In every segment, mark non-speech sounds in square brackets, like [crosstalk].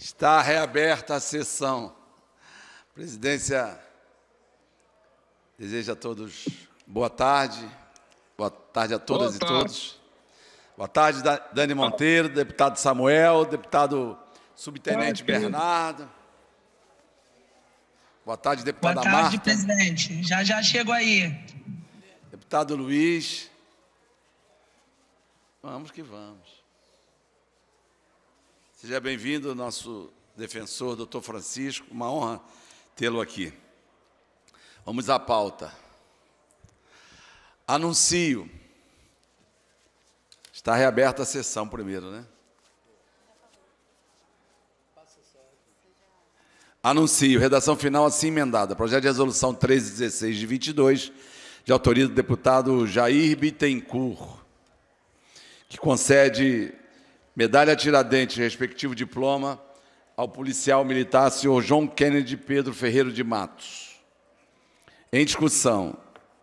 Está reaberta a sessão. A presidência deseja a todos boa tarde. Boa tarde a todas e todos. Boa tarde, Dani Monteiro, deputado Samuel, deputado subtenente Bernardo. Boa tarde, deputada Marta. Boa tarde, Marta. presidente. Já já chego aí. Deputado Luiz. Vamos que vamos. Seja bem-vindo, nosso defensor, doutor Francisco. Uma honra tê-lo aqui. Vamos à pauta. Anuncio. Está reaberta a sessão primeiro, né? Anuncio. Redação final assim emendada. Projeto de resolução 1316 de 22, de autoria do deputado Jair Bittencourt, que concede medalha Tiradentes, respectivo diploma, ao policial militar senhor João Kennedy Pedro Ferreiro de Matos. Em discussão,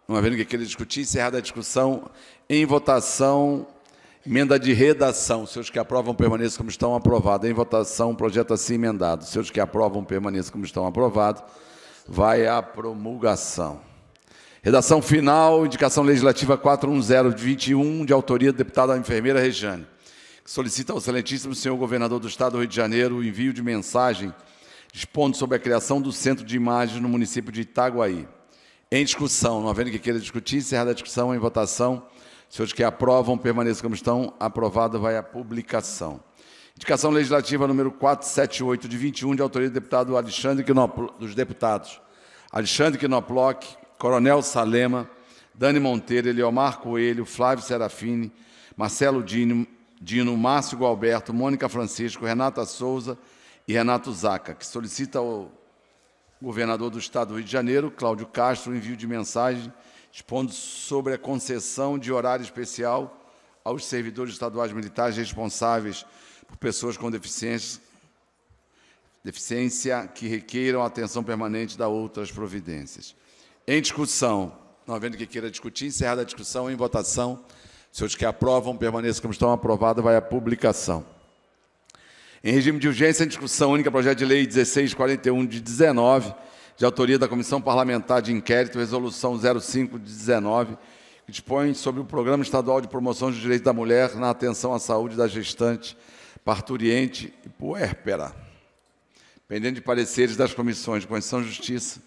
não havendo que queira discutir, encerrada a discussão, em votação, emenda de redação. Seus que aprovam, permaneçam como estão, aprovado. Em votação, projeto assim emendado. Seus que aprovam, permaneçam como estão, aprovado. Vai à promulgação. Redação final, indicação legislativa 410 de 21, de autoria da deputada enfermeira Rejane solicita ao excelentíssimo senhor governador do Estado do Rio de Janeiro o envio de mensagem dispondo sobre a criação do Centro de Imagens no município de Itaguaí. Em discussão, não havendo que queira discutir, encerrada a discussão, em votação, senhores que aprovam, permaneçam como estão, aprovado vai a publicação. Indicação legislativa número 478 de 21, de autoria do deputado Alexandre Quinoplo, dos deputados Alexandre Quinoploc, Coronel Salema, Dani Monteiro, Eliomar Coelho, Flávio Serafini, Marcelo Dini, Dino Márcio Gualberto, Mônica Francisco, Renata Souza e Renato Zaca, que solicita ao governador do Estado do Rio de Janeiro, Cláudio Castro, o envio de mensagem expondo sobre a concessão de horário especial aos servidores estaduais militares responsáveis por pessoas com deficiência, deficiência que requeiram atenção permanente da outras providências. Em discussão, não havendo que queira discutir, encerrada a discussão, em votação, se os que aprovam permaneçam como estão, aprovado vai à publicação. Em regime de urgência, em discussão única, projeto de lei 1641 de 19, de autoria da Comissão Parlamentar de Inquérito, resolução 05 de 19, que dispõe sobre o Programa Estadual de Promoção dos Direitos da Mulher na Atenção à Saúde da Gestante, Parturiente e Puérpera. Pendente de pareceres das comissões de Constituição e Justiça,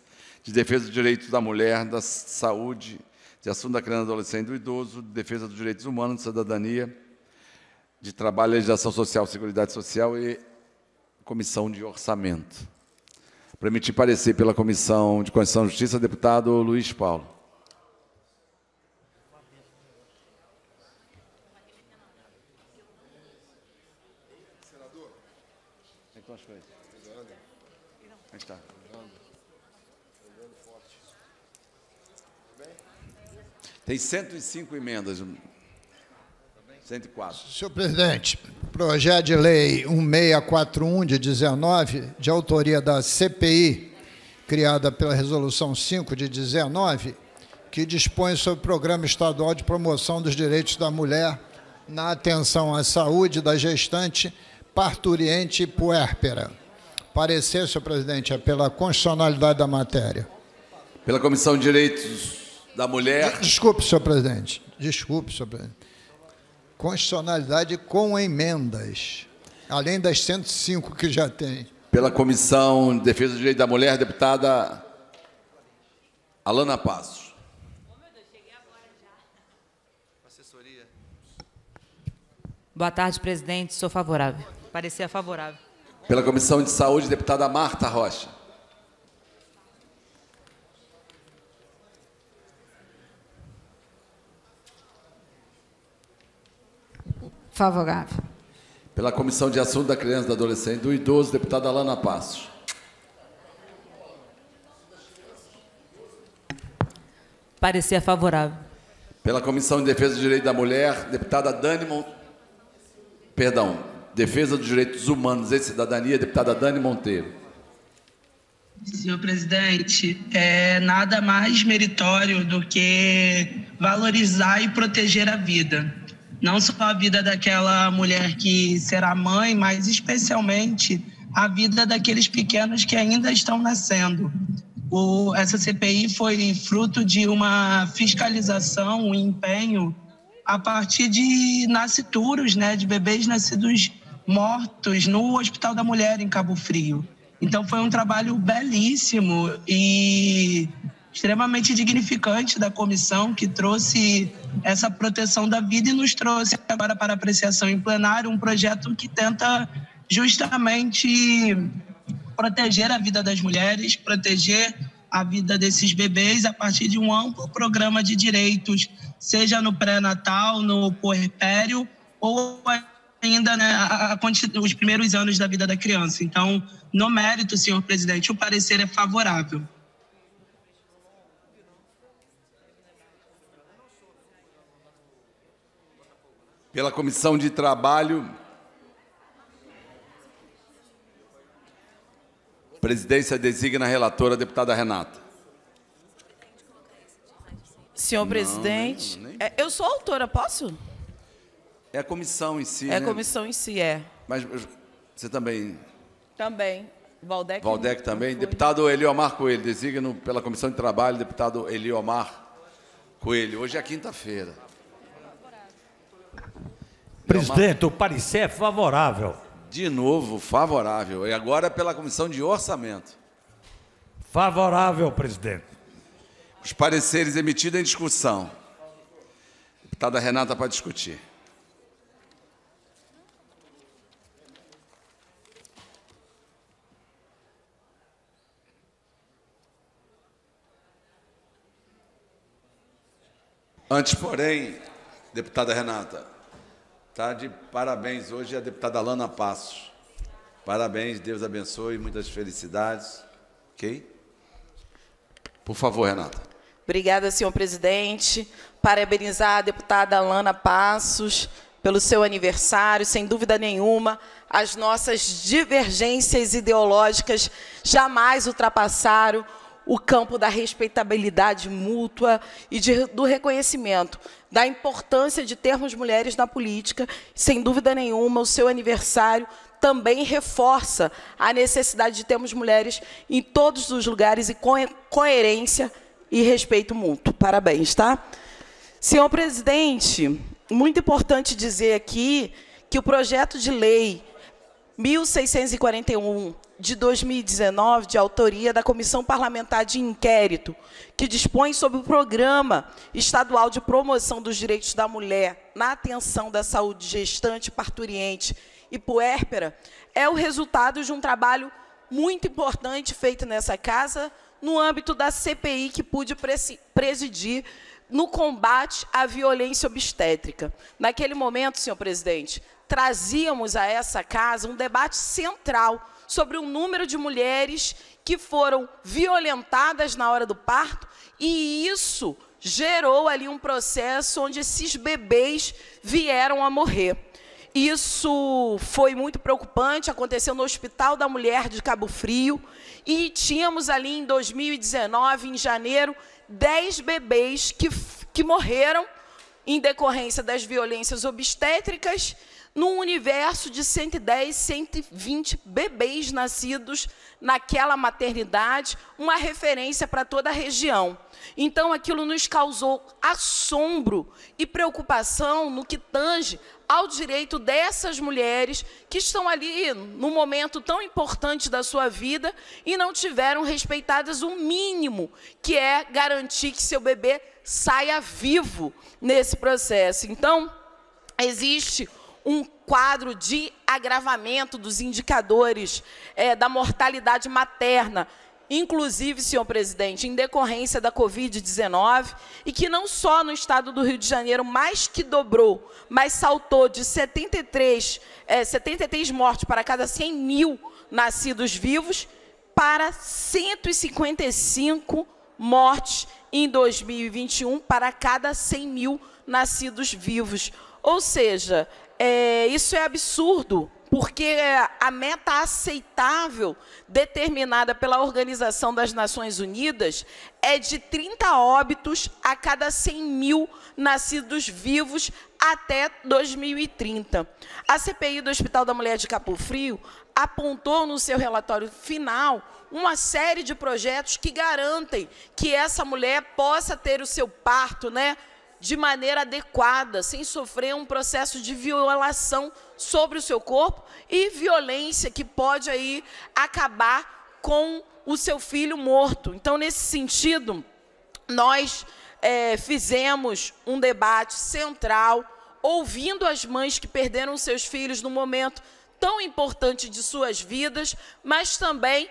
de Defesa dos Direitos da Mulher, da Saúde de assunto da criança, adolescente e do idoso, de defesa dos direitos humanos, de cidadania, de trabalho, legislação social, seguridade social e comissão de orçamento. Para emitir parecer pela Comissão de Constituição e Justiça, deputado Luiz Paulo. Tem 105 emendas. 104. Senhor presidente, projeto de lei 1641 de 19, de autoria da CPI, criada pela resolução 5 de 19, que dispõe sobre o Programa Estadual de Promoção dos Direitos da Mulher na atenção à saúde da gestante, parturiente e puérpera. Parecer, senhor presidente, é pela constitucionalidade da matéria. Pela Comissão de Direitos da mulher. Desculpe, senhor presidente. Desculpe, senhor presidente. Constitucionalidade com emendas, além das 105 que já tem. Pela Comissão de Defesa do Direito da Mulher, deputada Alana Passos. Boa tarde, presidente. Sou favorável. parecia favorável. Pela Comissão de Saúde, deputada Marta Rocha. Favorável. Pela Comissão de Assuntos da Criança, do Adolescente e do Idoso, deputada Alana Passos. Parecer é favorável. Pela Comissão de Defesa do Direito da Mulher, deputada Dani Mon... Perdão, Defesa dos Direitos Humanos e Cidadania, deputada Dani Monteiro. Senhor presidente, é nada mais meritório do que valorizar e proteger a vida. Não só a vida daquela mulher que será mãe, mas especialmente a vida daqueles pequenos que ainda estão nascendo. O, essa CPI foi fruto de uma fiscalização, um empenho a partir de nascituros, né, de bebês nascidos mortos no Hospital da Mulher em Cabo Frio. Então foi um trabalho belíssimo e extremamente dignificante da comissão, que trouxe essa proteção da vida e nos trouxe agora para apreciação em plenário um projeto que tenta justamente proteger a vida das mulheres, proteger a vida desses bebês a partir de um amplo programa de direitos, seja no pré-natal, no puerpério ou ainda né, a, a, os primeiros anos da vida da criança. Então, no mérito, senhor presidente, o parecer é favorável. pela Comissão de Trabalho. A presidência designa a relatora, a deputada Renata. Senhor não, presidente, né, nem, nem. É, eu sou autora, posso? É a comissão em si. É a né? comissão em si, é. Mas você também. Também. Valdec. Valdec também. Foi. Deputado Eliomar Coelho, designo pela Comissão de Trabalho, deputado Eliomar Coelho. Hoje é quinta-feira. Presidente, o parecer é favorável. De novo, favorável. E agora é pela Comissão de Orçamento. Favorável, presidente. Os pareceres emitidos em discussão. Deputada Renata para discutir. Antes, porém, deputada Renata, Está de parabéns hoje a deputada Lana Passos. Parabéns, Deus abençoe, muitas felicidades. Ok? Por favor, Renata. Obrigada, senhor presidente. Parabenizar a deputada Lana Passos pelo seu aniversário, sem dúvida nenhuma, as nossas divergências ideológicas jamais ultrapassaram o campo da respeitabilidade mútua e de, do reconhecimento da importância de termos mulheres na política. Sem dúvida nenhuma, o seu aniversário também reforça a necessidade de termos mulheres em todos os lugares e com coerência e respeito mútuo. Parabéns, tá? Senhor presidente, muito importante dizer aqui que o projeto de lei 1641 de 2019, de autoria da Comissão Parlamentar de Inquérito, que dispõe sobre o Programa Estadual de Promoção dos Direitos da Mulher na Atenção da Saúde Gestante, Parturiente e Puérpera, é o resultado de um trabalho muito importante feito nessa casa, no âmbito da CPI que pude presidir no combate à violência obstétrica. Naquele momento, senhor presidente, trazíamos a essa casa um debate central sobre o número de mulheres que foram violentadas na hora do parto, e isso gerou ali um processo onde esses bebês vieram a morrer. Isso foi muito preocupante, aconteceu no Hospital da Mulher de Cabo Frio, e tínhamos ali em 2019, em janeiro, 10 bebês que, que morreram em decorrência das violências obstétricas num universo de 110, 120 bebês nascidos naquela maternidade, uma referência para toda a região. Então aquilo nos causou assombro e preocupação no que tange ao direito dessas mulheres que estão ali num momento tão importante da sua vida e não tiveram respeitadas o mínimo, que é garantir que seu bebê saia vivo nesse processo. Então, existe um quadro de agravamento dos indicadores é, da mortalidade materna, inclusive, senhor presidente, em decorrência da Covid-19, e que não só no estado do Rio de Janeiro mais que dobrou, mas saltou de 73, é, 73 mortes para cada 100 mil nascidos vivos para 155 mortes em 2021 para cada 100 mil nascidos vivos. Ou seja, é, isso é absurdo, porque é a meta aceitável determinada pela Organização das Nações Unidas é de 30 óbitos a cada 100 mil nascidos vivos até 2030. A CPI do Hospital da Mulher de Capo Frio apontou no seu relatório final uma série de projetos que garantem que essa mulher possa ter o seu parto, né? de maneira adequada, sem sofrer um processo de violação sobre o seu corpo e violência que pode aí acabar com o seu filho morto. Então, nesse sentido, nós é, fizemos um debate central, ouvindo as mães que perderam seus filhos no momento tão importante de suas vidas, mas também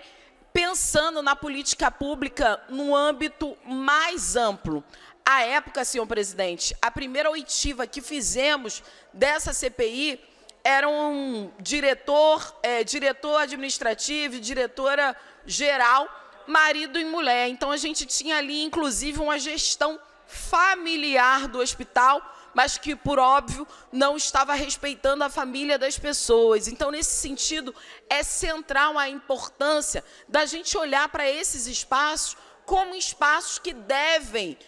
pensando na política pública num âmbito mais amplo. À época, senhor presidente, a primeira oitiva que fizemos dessa CPI era um diretor, é, diretor administrativo, diretora geral, marido e mulher. Então a gente tinha ali, inclusive, uma gestão familiar do hospital, mas que, por óbvio, não estava respeitando a família das pessoas. Então, nesse sentido, é central a importância da gente olhar para esses espaços como espaços que devem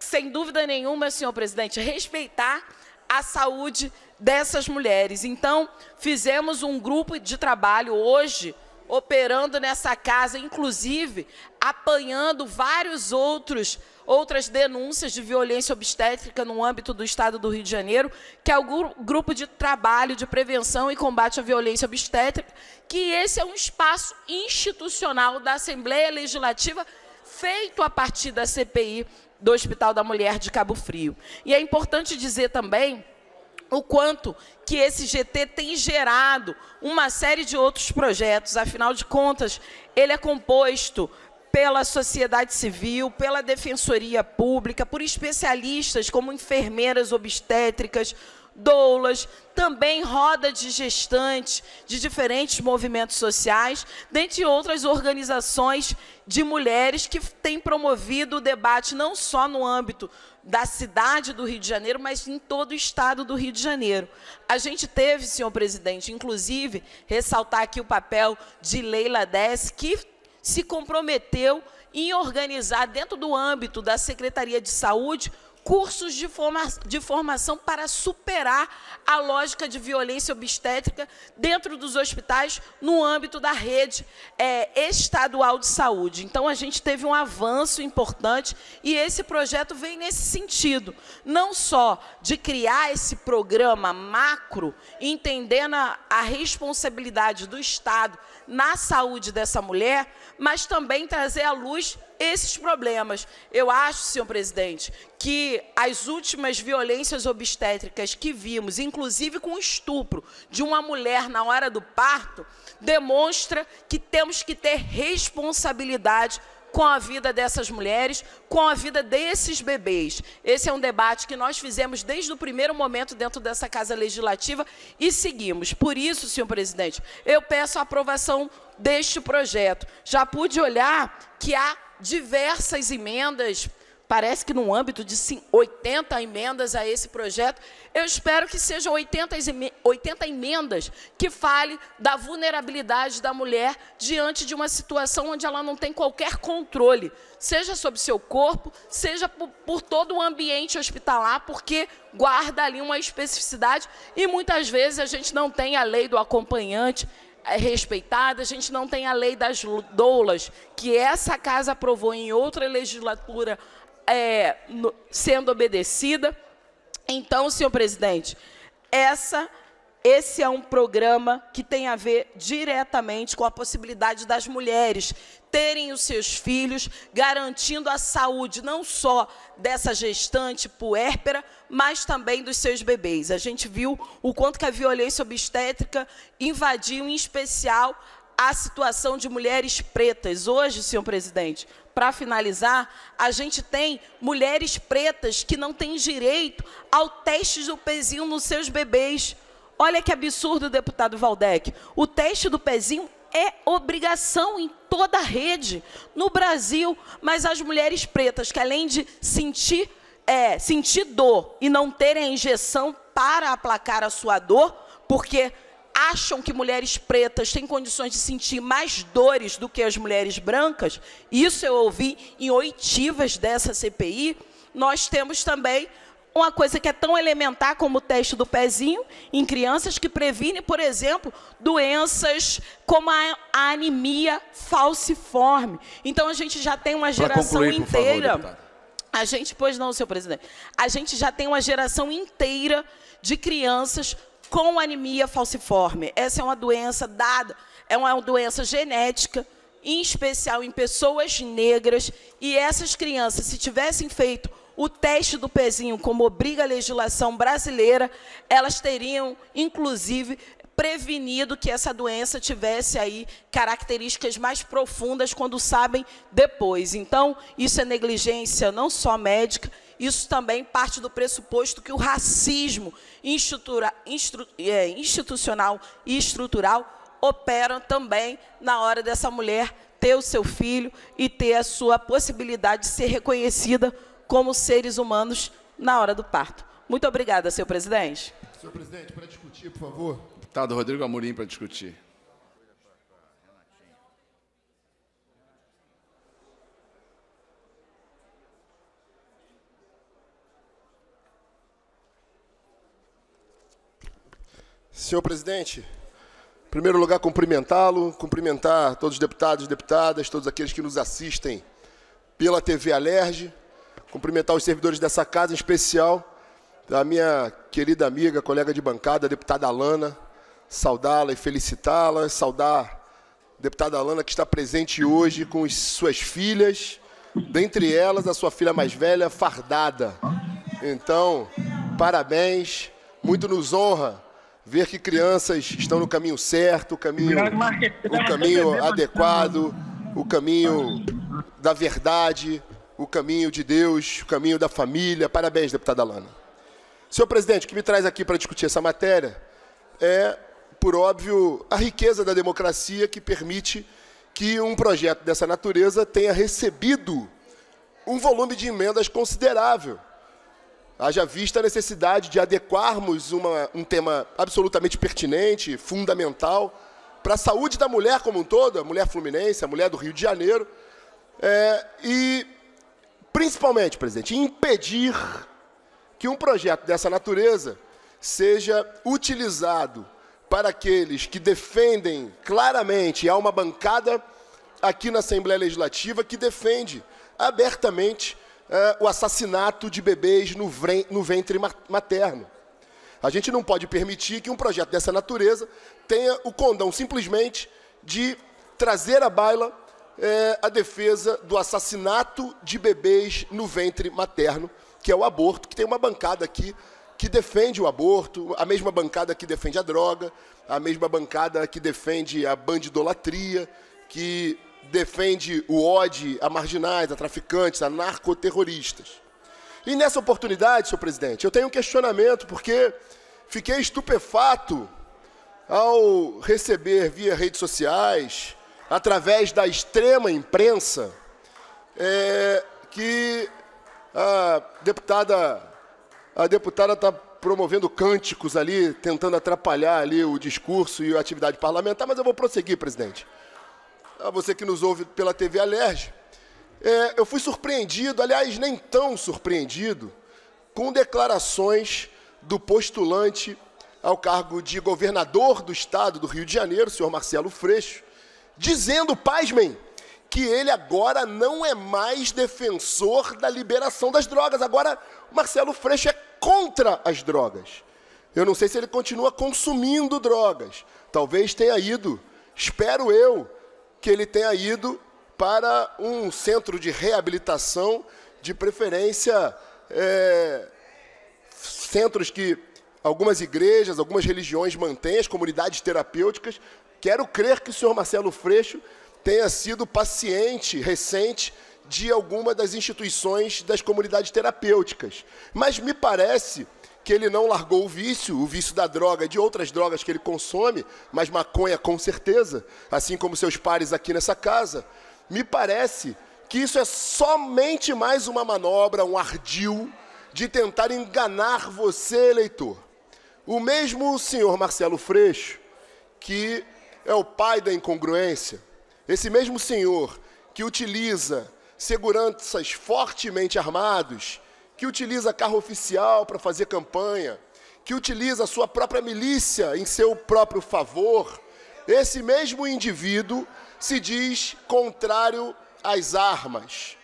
sem dúvida nenhuma, senhor presidente, respeitar a saúde dessas mulheres. Então, fizemos um grupo de trabalho hoje, operando nessa casa, inclusive apanhando vários outros outras denúncias de violência obstétrica no âmbito do Estado do Rio de Janeiro, que é o grupo de trabalho de prevenção e combate à violência obstétrica, que esse é um espaço institucional da Assembleia Legislativa feito a partir da CPI do Hospital da Mulher de Cabo Frio. E é importante dizer também o quanto que esse GT tem gerado uma série de outros projetos. Afinal de contas, ele é composto pela sociedade civil, pela defensoria pública, por especialistas como enfermeiras obstétricas, doulas, também roda de gestantes de diferentes movimentos sociais, dentre outras organizações de mulheres que têm promovido o debate não só no âmbito da cidade do Rio de Janeiro, mas em todo o estado do Rio de Janeiro. A gente teve, senhor presidente, inclusive, ressaltar aqui o papel de Leila Dess, que se comprometeu em organizar, dentro do âmbito da Secretaria de Saúde, cursos de, forma, de formação para superar a lógica de violência obstétrica dentro dos hospitais no âmbito da rede é, estadual de saúde. Então, a gente teve um avanço importante e esse projeto vem nesse sentido, não só de criar esse programa macro, entendendo a, a responsabilidade do Estado na saúde dessa mulher, mas também trazer à luz esses problemas. Eu acho, senhor presidente, que as últimas violências obstétricas que vimos, inclusive com o estupro de uma mulher na hora do parto, demonstra que temos que ter responsabilidade com a vida dessas mulheres, com a vida desses bebês. Esse é um debate que nós fizemos desde o primeiro momento dentro dessa Casa Legislativa e seguimos. Por isso, senhor presidente, eu peço a aprovação deste projeto. Já pude olhar que há diversas emendas, parece que no âmbito de 80 emendas a esse projeto, eu espero que sejam 80, 80 emendas que fale da vulnerabilidade da mulher diante de uma situação onde ela não tem qualquer controle, seja sobre seu corpo, seja por, por todo o ambiente hospitalar, porque guarda ali uma especificidade e muitas vezes a gente não tem a lei do acompanhante é respeitada, a gente não tem a lei das doulas, que essa casa aprovou em outra legislatura é, no, sendo obedecida. Então, senhor presidente, essa esse é um programa que tem a ver diretamente com a possibilidade das mulheres terem os seus filhos, garantindo a saúde não só dessa gestante puérpera, mas também dos seus bebês. A gente viu o quanto que a violência obstétrica invadiu, em especial, a situação de mulheres pretas. Hoje, senhor presidente, para finalizar, a gente tem mulheres pretas que não têm direito ao teste do pezinho nos seus bebês Olha que absurdo, deputado Valdec. O teste do pezinho é obrigação em toda a rede no Brasil, mas as mulheres pretas que além de sentir é, sentir dor e não terem a injeção para aplacar a sua dor, porque acham que mulheres pretas têm condições de sentir mais dores do que as mulheres brancas, isso eu ouvi em oitivas dessa CPI. Nós temos também uma coisa que é tão elementar como o teste do pezinho em crianças que previne, por exemplo, doenças como a, anemia falciforme. Então a gente já tem uma geração concluir, inteira. Favor, a gente, pois não, senhor presidente. A gente já tem uma geração inteira de crianças com anemia falciforme. Essa é uma doença dada, é uma, é uma doença genética em especial em pessoas negras, e essas crianças, se tivessem feito o teste do pezinho, como obriga a legislação brasileira, elas teriam, inclusive, prevenido que essa doença tivesse aí características mais profundas quando sabem depois. Então, isso é negligência não só médica, isso também parte do pressuposto que o racismo é, institucional e estrutural opera também na hora dessa mulher ter o seu filho e ter a sua possibilidade de ser reconhecida como seres humanos na hora do parto. Muito obrigada, senhor presidente. Senhor presidente, para discutir, por favor. Deputado Rodrigo Amorim, para discutir. Senhor presidente, em primeiro lugar, cumprimentá-lo, cumprimentar todos os deputados e deputadas, todos aqueles que nos assistem pela TV Alerge, cumprimentar os servidores dessa casa, em especial da minha querida amiga, colega de bancada, deputada Alana, saudá-la e felicitá-la, saudar a deputada Alana que está presente hoje com suas filhas, dentre elas a sua filha mais velha, Fardada. Então, parabéns, muito nos honra ver que crianças estão no caminho certo, o caminho, o caminho adequado, o caminho da verdade, o caminho de Deus, o caminho da família. Parabéns, deputada Lana. Senhor presidente, o que me traz aqui para discutir essa matéria é, por óbvio, a riqueza da democracia que permite que um projeto dessa natureza tenha recebido um volume de emendas considerável. Haja vista a necessidade de adequarmos uma, um tema absolutamente pertinente, fundamental, para a saúde da mulher como um todo, a mulher fluminense, a mulher do Rio de Janeiro, é, e Principalmente, presidente, impedir que um projeto dessa natureza seja utilizado para aqueles que defendem claramente, há uma bancada aqui na Assembleia Legislativa que defende abertamente uh, o assassinato de bebês no, no ventre materno. A gente não pode permitir que um projeto dessa natureza tenha o condão simplesmente de trazer à baila é, a defesa do assassinato de bebês no ventre materno, que é o aborto, que tem uma bancada aqui que defende o aborto, a mesma bancada que defende a droga, a mesma bancada que defende a bandidolatria, que defende o ódio a marginais, a traficantes, a narcoterroristas. E nessa oportunidade, senhor presidente, eu tenho um questionamento, porque fiquei estupefato ao receber via redes sociais através da extrema imprensa, é, que a deputada a deputada está promovendo cânticos ali, tentando atrapalhar ali o discurso e a atividade parlamentar, mas eu vou prosseguir, presidente. A você que nos ouve pela TV Alerj, é, eu fui surpreendido, aliás, nem tão surpreendido, com declarações do postulante ao cargo de governador do estado do Rio de Janeiro, senhor Marcelo Freixo, dizendo, pasmem, que ele agora não é mais defensor da liberação das drogas. Agora, Marcelo Freixo é contra as drogas. Eu não sei se ele continua consumindo drogas. Talvez tenha ido, espero eu, que ele tenha ido para um centro de reabilitação, de preferência, é, centros que algumas igrejas, algumas religiões mantêm, as comunidades terapêuticas, Quero crer que o senhor Marcelo Freixo tenha sido paciente recente de alguma das instituições das comunidades terapêuticas. Mas me parece que ele não largou o vício, o vício da droga e de outras drogas que ele consome, mas maconha com certeza, assim como seus pares aqui nessa casa. Me parece que isso é somente mais uma manobra, um ardil de tentar enganar você, eleitor. O mesmo senhor Marcelo Freixo, que é o pai da incongruência, esse mesmo senhor que utiliza seguranças fortemente armados, que utiliza carro oficial para fazer campanha, que utiliza a sua própria milícia em seu próprio favor, esse mesmo indivíduo se diz contrário às armas.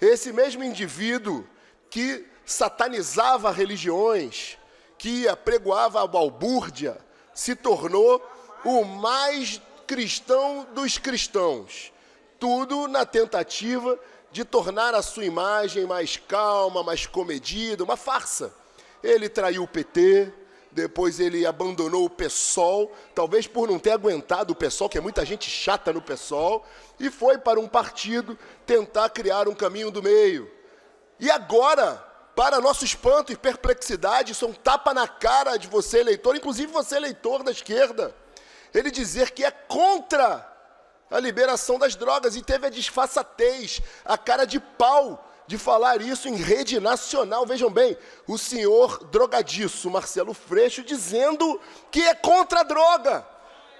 Esse mesmo indivíduo que satanizava religiões, que apregoava a balbúrdia, se tornou o mais cristão dos cristãos. Tudo na tentativa de tornar a sua imagem mais calma, mais comedida, uma farsa. Ele traiu o PT, depois ele abandonou o PSOL, talvez por não ter aguentado o PSOL, que é muita gente chata no PSOL, e foi para um partido tentar criar um caminho do meio. E agora, para nosso espanto e perplexidade, isso é um tapa na cara de você, eleitor, inclusive você, eleitor da esquerda ele dizer que é contra a liberação das drogas e teve a disfarçatez, a cara de pau de falar isso em rede nacional. Vejam bem, o senhor drogadiço Marcelo Freixo dizendo que é contra a droga.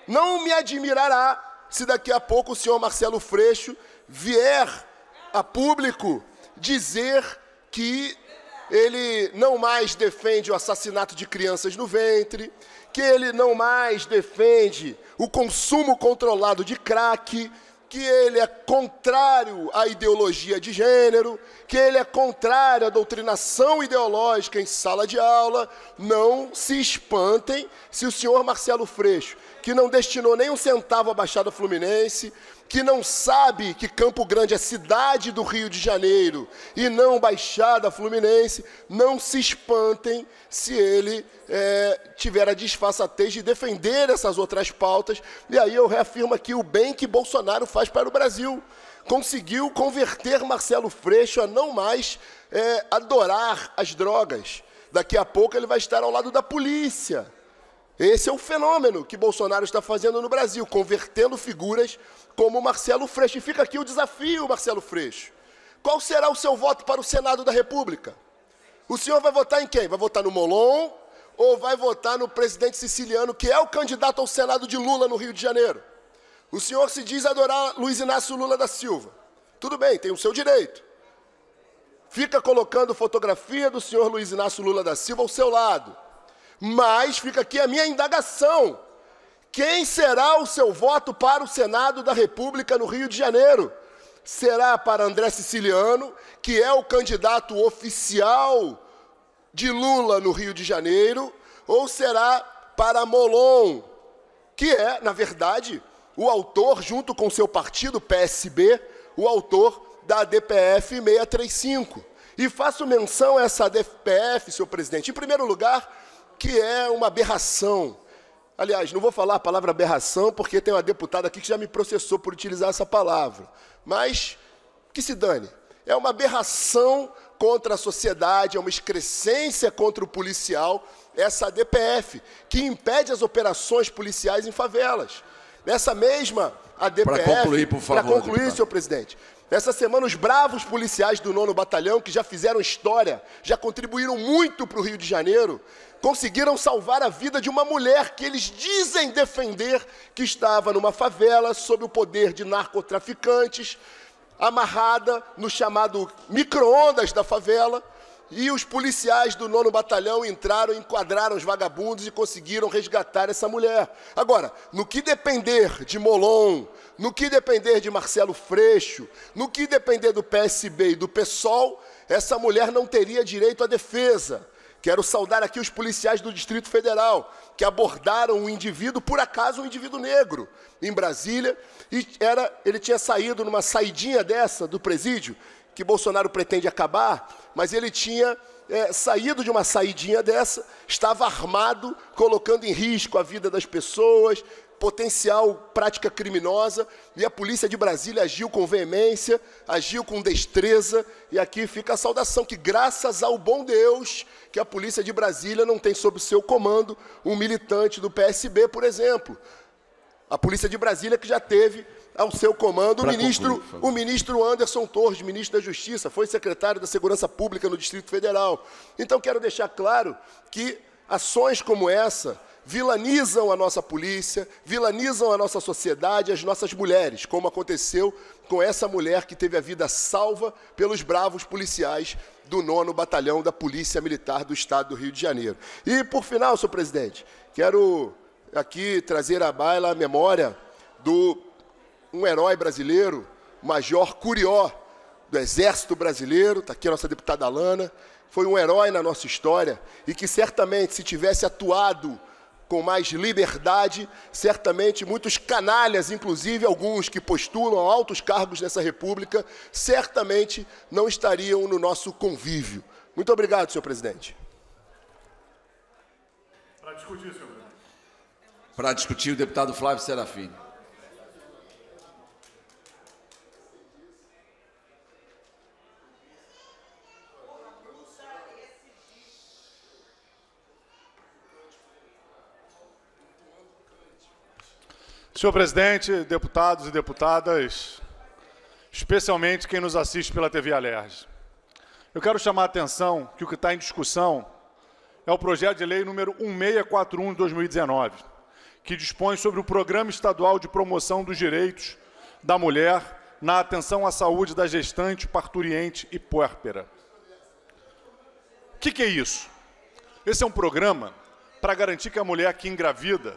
Não me admirará se daqui a pouco o senhor Marcelo Freixo vier a público dizer que ele não mais defende o assassinato de crianças no ventre, que ele não mais defende o consumo controlado de crack, que ele é contrário à ideologia de gênero, que ele é contrário à doutrinação ideológica em sala de aula. Não se espantem se o senhor Marcelo Freixo, que não destinou nem um centavo à Baixada Fluminense, que não sabe que Campo Grande é cidade do Rio de Janeiro e não Baixada Fluminense, não se espantem se ele é, tiver a disfarçatez de defender essas outras pautas. E aí eu reafirmo aqui o bem que Bolsonaro faz para o Brasil. Conseguiu converter Marcelo Freixo a não mais é, adorar as drogas. Daqui a pouco ele vai estar ao lado da polícia. Esse é o fenômeno que Bolsonaro está fazendo no Brasil, convertendo figuras como Marcelo Freixo. E fica aqui o desafio, Marcelo Freixo. Qual será o seu voto para o Senado da República? O senhor vai votar em quem? Vai votar no Molon ou vai votar no presidente siciliano, que é o candidato ao Senado de Lula no Rio de Janeiro? O senhor se diz adorar Luiz Inácio Lula da Silva. Tudo bem, tem o seu direito. Fica colocando fotografia do senhor Luiz Inácio Lula da Silva ao seu lado. Mas fica aqui a minha indagação. Quem será o seu voto para o Senado da República no Rio de Janeiro? Será para André Siciliano, que é o candidato oficial de Lula no Rio de Janeiro, ou será para Molon, que é, na verdade, o autor, junto com seu partido PSB, o autor da DPF 635. E faço menção a essa DPF, senhor presidente, em primeiro lugar, que é uma aberração, Aliás, não vou falar a palavra aberração, porque tem uma deputada aqui que já me processou por utilizar essa palavra. Mas que se dane. É uma aberração contra a sociedade, é uma excrescência contra o policial, essa ADPF, que impede as operações policiais em favelas. Nessa mesma ADPF. Para concluir, por favor. Para concluir, deputado. senhor presidente. Essa semana, os bravos policiais do nono batalhão, que já fizeram história, já contribuíram muito para o Rio de Janeiro, conseguiram salvar a vida de uma mulher que eles dizem defender que estava numa favela sob o poder de narcotraficantes, amarrada no chamado micro-ondas da favela. E os policiais do nono batalhão entraram, enquadraram os vagabundos e conseguiram resgatar essa mulher. Agora, no que depender de Molon, no que depender de Marcelo Freixo, no que depender do PSB e do PSOL, essa mulher não teria direito à defesa. Quero saudar aqui os policiais do Distrito Federal que abordaram um indivíduo, por acaso um indivíduo negro, em Brasília, e era, ele tinha saído numa saidinha dessa do presídio que Bolsonaro pretende acabar, mas ele tinha é, saído de uma saidinha dessa, estava armado, colocando em risco a vida das pessoas, potencial prática criminosa, e a polícia de Brasília agiu com veemência, agiu com destreza, e aqui fica a saudação que graças ao bom Deus que a polícia de Brasília não tem sob seu comando um militante do PSB, por exemplo. A polícia de Brasília que já teve ao seu comando o ministro, concluir, o ministro Anderson Torres, ministro da Justiça, foi secretário da Segurança Pública no Distrito Federal. Então quero deixar claro que ações como essa vilanizam a nossa polícia, vilanizam a nossa sociedade, as nossas mulheres, como aconteceu com essa mulher que teve a vida salva pelos bravos policiais do 9 Batalhão da Polícia Militar do Estado do Rio de Janeiro. E, por final, senhor presidente, quero aqui trazer à baila a memória do um herói brasileiro, Major Curió, do Exército Brasileiro, está aqui a nossa deputada Alana, foi um herói na nossa história e que certamente, se tivesse atuado com mais liberdade, certamente muitos canalhas, inclusive alguns que postulam altos cargos nessa República, certamente não estariam no nosso convívio. Muito obrigado, senhor presidente. Para discutir, senhor presidente. Para discutir, o deputado Flávio Serafim. Senhor presidente, deputados e deputadas, especialmente quem nos assiste pela TV Alerj. Eu quero chamar a atenção que o que está em discussão é o projeto de lei número 1641 de 2019, que dispõe sobre o Programa Estadual de Promoção dos Direitos da Mulher na Atenção à Saúde da Gestante, Parturiente e Puérpera. O que, que é isso? Esse é um programa para garantir que a mulher que engravida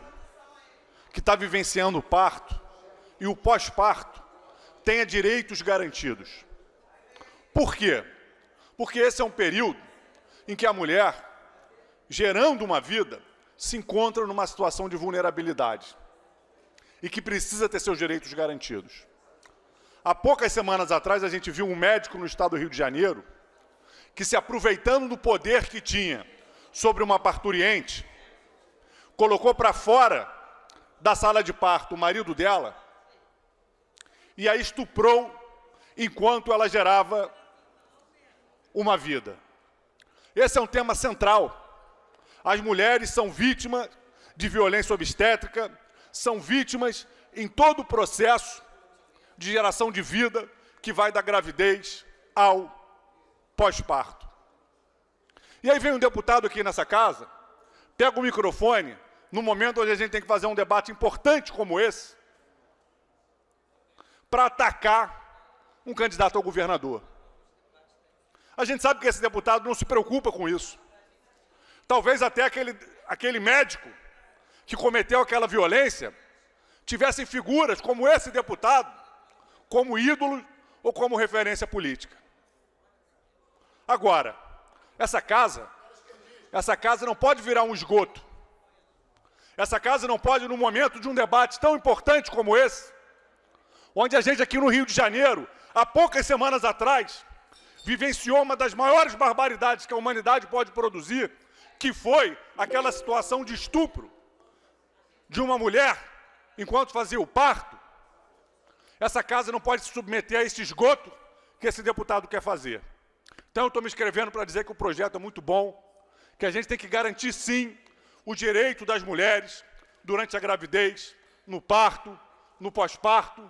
que está vivenciando o parto e o pós-parto tenha direitos garantidos. Por quê? Porque esse é um período em que a mulher, gerando uma vida, se encontra numa situação de vulnerabilidade e que precisa ter seus direitos garantidos. Há poucas semanas atrás, a gente viu um médico no estado do Rio de Janeiro que, se aproveitando do poder que tinha sobre uma parturiente, colocou para fora da sala de parto o marido dela e a estuprou enquanto ela gerava uma vida. Esse é um tema central. As mulheres são vítimas de violência obstétrica, são vítimas em todo o processo de geração de vida que vai da gravidez ao pós-parto. E aí vem um deputado aqui nessa casa, pega o microfone no momento onde a gente tem que fazer um debate importante como esse, para atacar um candidato ao governador. A gente sabe que esse deputado não se preocupa com isso. Talvez até aquele, aquele médico que cometeu aquela violência tivesse figuras como esse deputado, como ídolo ou como referência política. Agora, essa casa, essa casa não pode virar um esgoto essa casa não pode, no momento de um debate tão importante como esse, onde a gente aqui no Rio de Janeiro, há poucas semanas atrás, vivenciou uma das maiores barbaridades que a humanidade pode produzir, que foi aquela situação de estupro de uma mulher enquanto fazia o parto. Essa casa não pode se submeter a esse esgoto que esse deputado quer fazer. Então, eu estou me escrevendo para dizer que o projeto é muito bom, que a gente tem que garantir, sim, o direito das mulheres durante a gravidez, no parto, no pós-parto.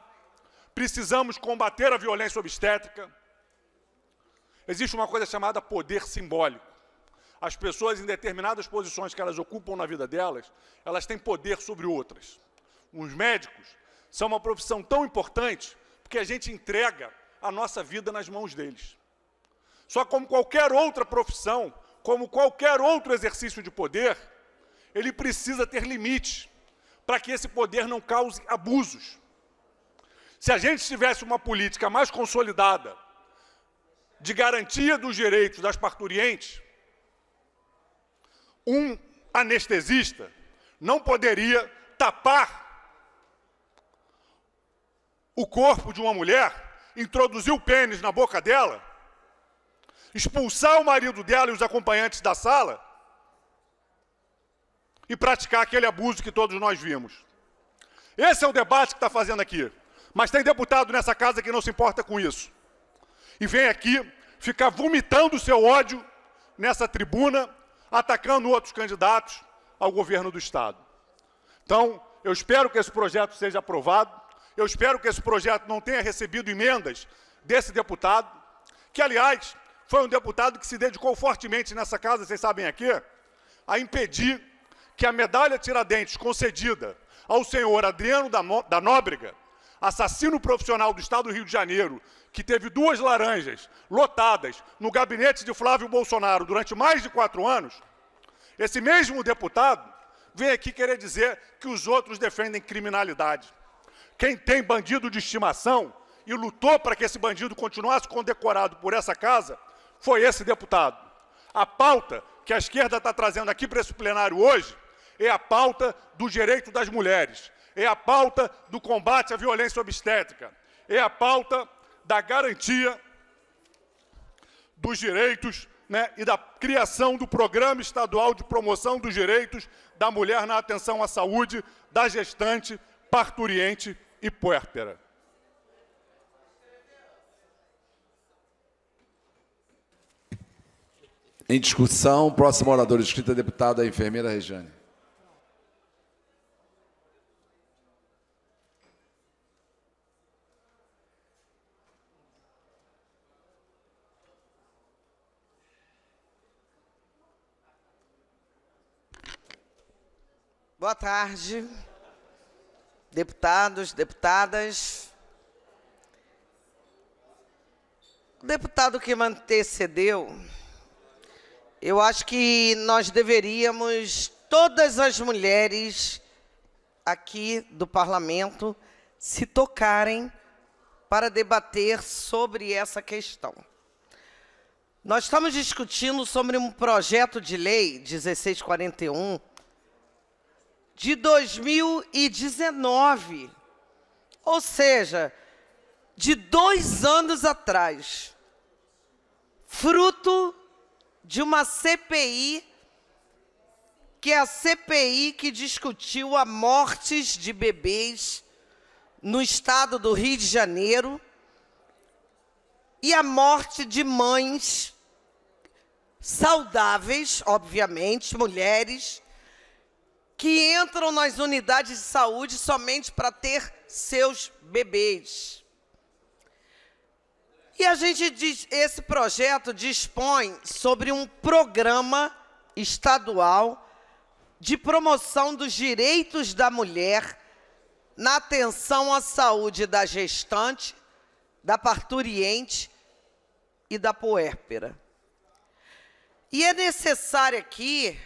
Precisamos combater a violência obstétrica. Existe uma coisa chamada poder simbólico. As pessoas em determinadas posições que elas ocupam na vida delas, elas têm poder sobre outras. Os médicos são uma profissão tão importante porque a gente entrega a nossa vida nas mãos deles. Só como qualquer outra profissão, como qualquer outro exercício de poder, ele precisa ter limite para que esse poder não cause abusos. Se a gente tivesse uma política mais consolidada de garantia dos direitos das parturientes, um anestesista não poderia tapar o corpo de uma mulher, introduzir o pênis na boca dela, expulsar o marido dela e os acompanhantes da sala e praticar aquele abuso que todos nós vimos. Esse é o debate que está fazendo aqui. Mas tem deputado nessa casa que não se importa com isso. E vem aqui ficar vomitando seu ódio nessa tribuna, atacando outros candidatos ao governo do Estado. Então, eu espero que esse projeto seja aprovado. Eu espero que esse projeto não tenha recebido emendas desse deputado, que, aliás, foi um deputado que se dedicou fortemente nessa casa, vocês sabem aqui, a impedir que a medalha Tiradentes concedida ao senhor Adriano da, Mo da Nóbrega, assassino profissional do Estado do Rio de Janeiro, que teve duas laranjas lotadas no gabinete de Flávio Bolsonaro durante mais de quatro anos, esse mesmo deputado vem aqui querer dizer que os outros defendem criminalidade. Quem tem bandido de estimação e lutou para que esse bandido continuasse condecorado por essa casa foi esse deputado. A pauta que a esquerda está trazendo aqui para esse plenário hoje é a pauta do direito das mulheres, é a pauta do combate à violência obstétrica, é a pauta da garantia dos direitos né, e da criação do Programa Estadual de Promoção dos Direitos da Mulher na Atenção à Saúde da Gestante, Parturiente e Puérpera. Em discussão, próximo orador escrita, é deputada enfermeira Regiane. Boa tarde, deputados, deputadas. O deputado que me antecedeu, eu acho que nós deveríamos, todas as mulheres aqui do parlamento, se tocarem para debater sobre essa questão. Nós estamos discutindo sobre um projeto de lei 1641 de 2019. Ou seja, de dois anos atrás, fruto de uma CPI, que é a CPI que discutiu a mortes de bebês no estado do Rio de Janeiro e a morte de mães saudáveis, obviamente, mulheres que entram nas unidades de saúde somente para ter seus bebês. E a gente diz, esse projeto dispõe sobre um programa estadual de promoção dos direitos da mulher na atenção à saúde da gestante, da parturiente e da puérpera. E é necessário aqui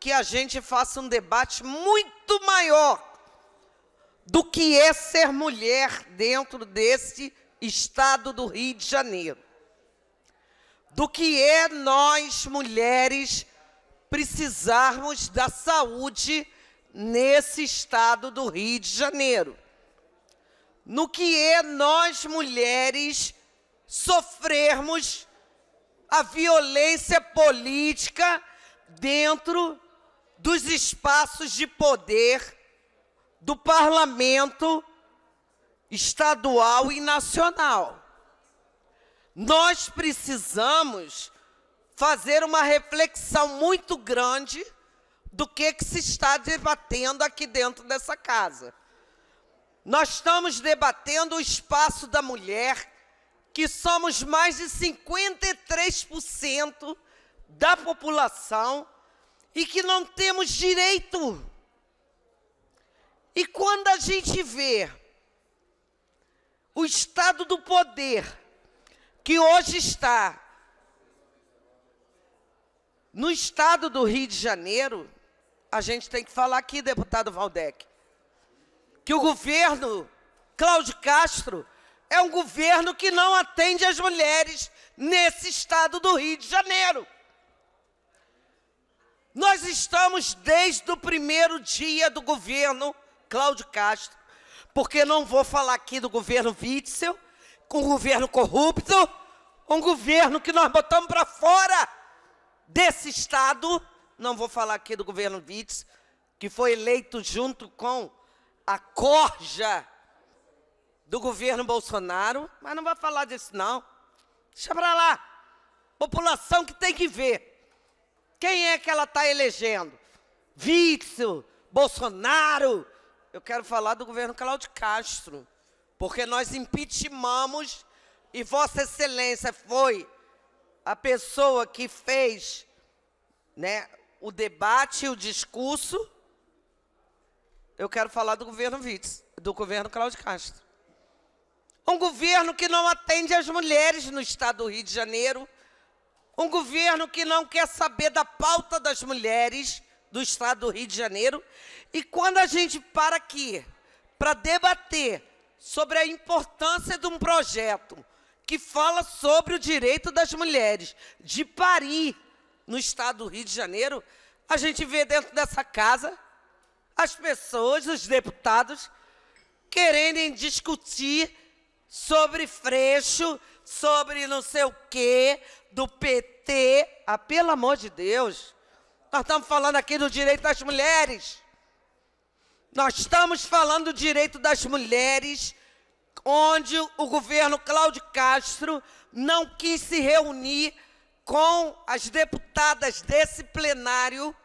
que a gente faça um debate muito maior do que é ser mulher dentro desse estado do Rio de Janeiro. Do que é nós, mulheres, precisarmos da saúde nesse estado do Rio de Janeiro. No que é nós, mulheres, sofrermos a violência política dentro dos espaços de poder do parlamento estadual e nacional. Nós precisamos fazer uma reflexão muito grande do que, que se está debatendo aqui dentro dessa casa. Nós estamos debatendo o espaço da mulher, que somos mais de 53% da população e que não temos direito. E quando a gente vê o estado do poder que hoje está no estado do Rio de Janeiro, a gente tem que falar aqui, deputado Valdec, que o governo Cláudio Castro é um governo que não atende as mulheres nesse estado do Rio de Janeiro. Nós estamos desde o primeiro dia do governo Cláudio Castro, porque não vou falar aqui do governo Witzel, com um governo corrupto, um governo que nós botamos para fora desse Estado. Não vou falar aqui do governo Witzel, que foi eleito junto com a corja do governo Bolsonaro, mas não vai falar disso, não. Deixa para lá. População que tem que ver. Quem é que ela está elegendo? Vítor, Bolsonaro. Eu quero falar do governo Cláudio Castro, porque nós impeachmentamos e Vossa Excelência foi a pessoa que fez né, o debate e o discurso. Eu quero falar do governo Vítor, do governo Cláudio Castro. Um governo que não atende as mulheres no estado do Rio de Janeiro um governo que não quer saber da pauta das mulheres do estado do Rio de Janeiro. E quando a gente para aqui para debater sobre a importância de um projeto que fala sobre o direito das mulheres de parir no estado do Rio de Janeiro, a gente vê dentro dessa casa as pessoas, os deputados, quererem discutir sobre freixo, sobre não sei o quê, do PT. Ah, pelo amor de Deus. Nós estamos falando aqui do direito das mulheres. Nós estamos falando do direito das mulheres, onde o governo Cláudio Castro não quis se reunir com as deputadas desse plenário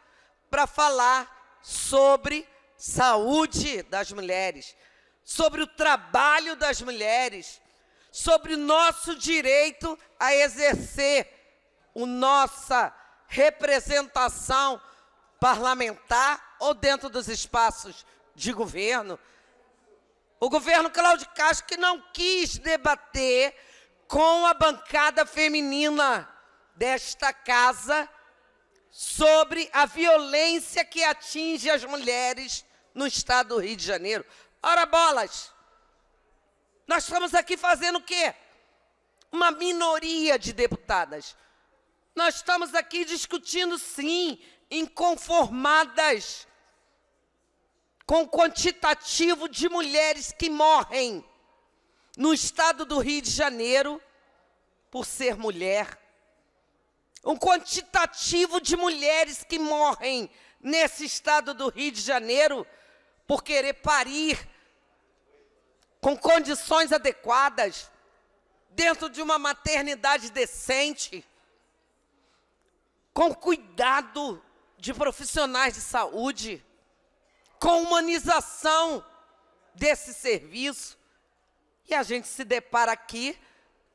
para falar sobre saúde das mulheres, sobre o trabalho das mulheres, sobre nosso direito a exercer a nossa representação parlamentar ou dentro dos espaços de governo. O governo Cláudio Castro que não quis debater com a bancada feminina desta casa sobre a violência que atinge as mulheres no estado do Rio de Janeiro. Ora bolas! Nós estamos aqui fazendo o quê? Uma minoria de deputadas. Nós estamos aqui discutindo, sim, inconformadas com o quantitativo de mulheres que morrem no estado do Rio de Janeiro por ser mulher. Um quantitativo de mulheres que morrem nesse estado do Rio de Janeiro por querer parir com condições adequadas, dentro de uma maternidade decente, com cuidado de profissionais de saúde, com humanização desse serviço. E a gente se depara aqui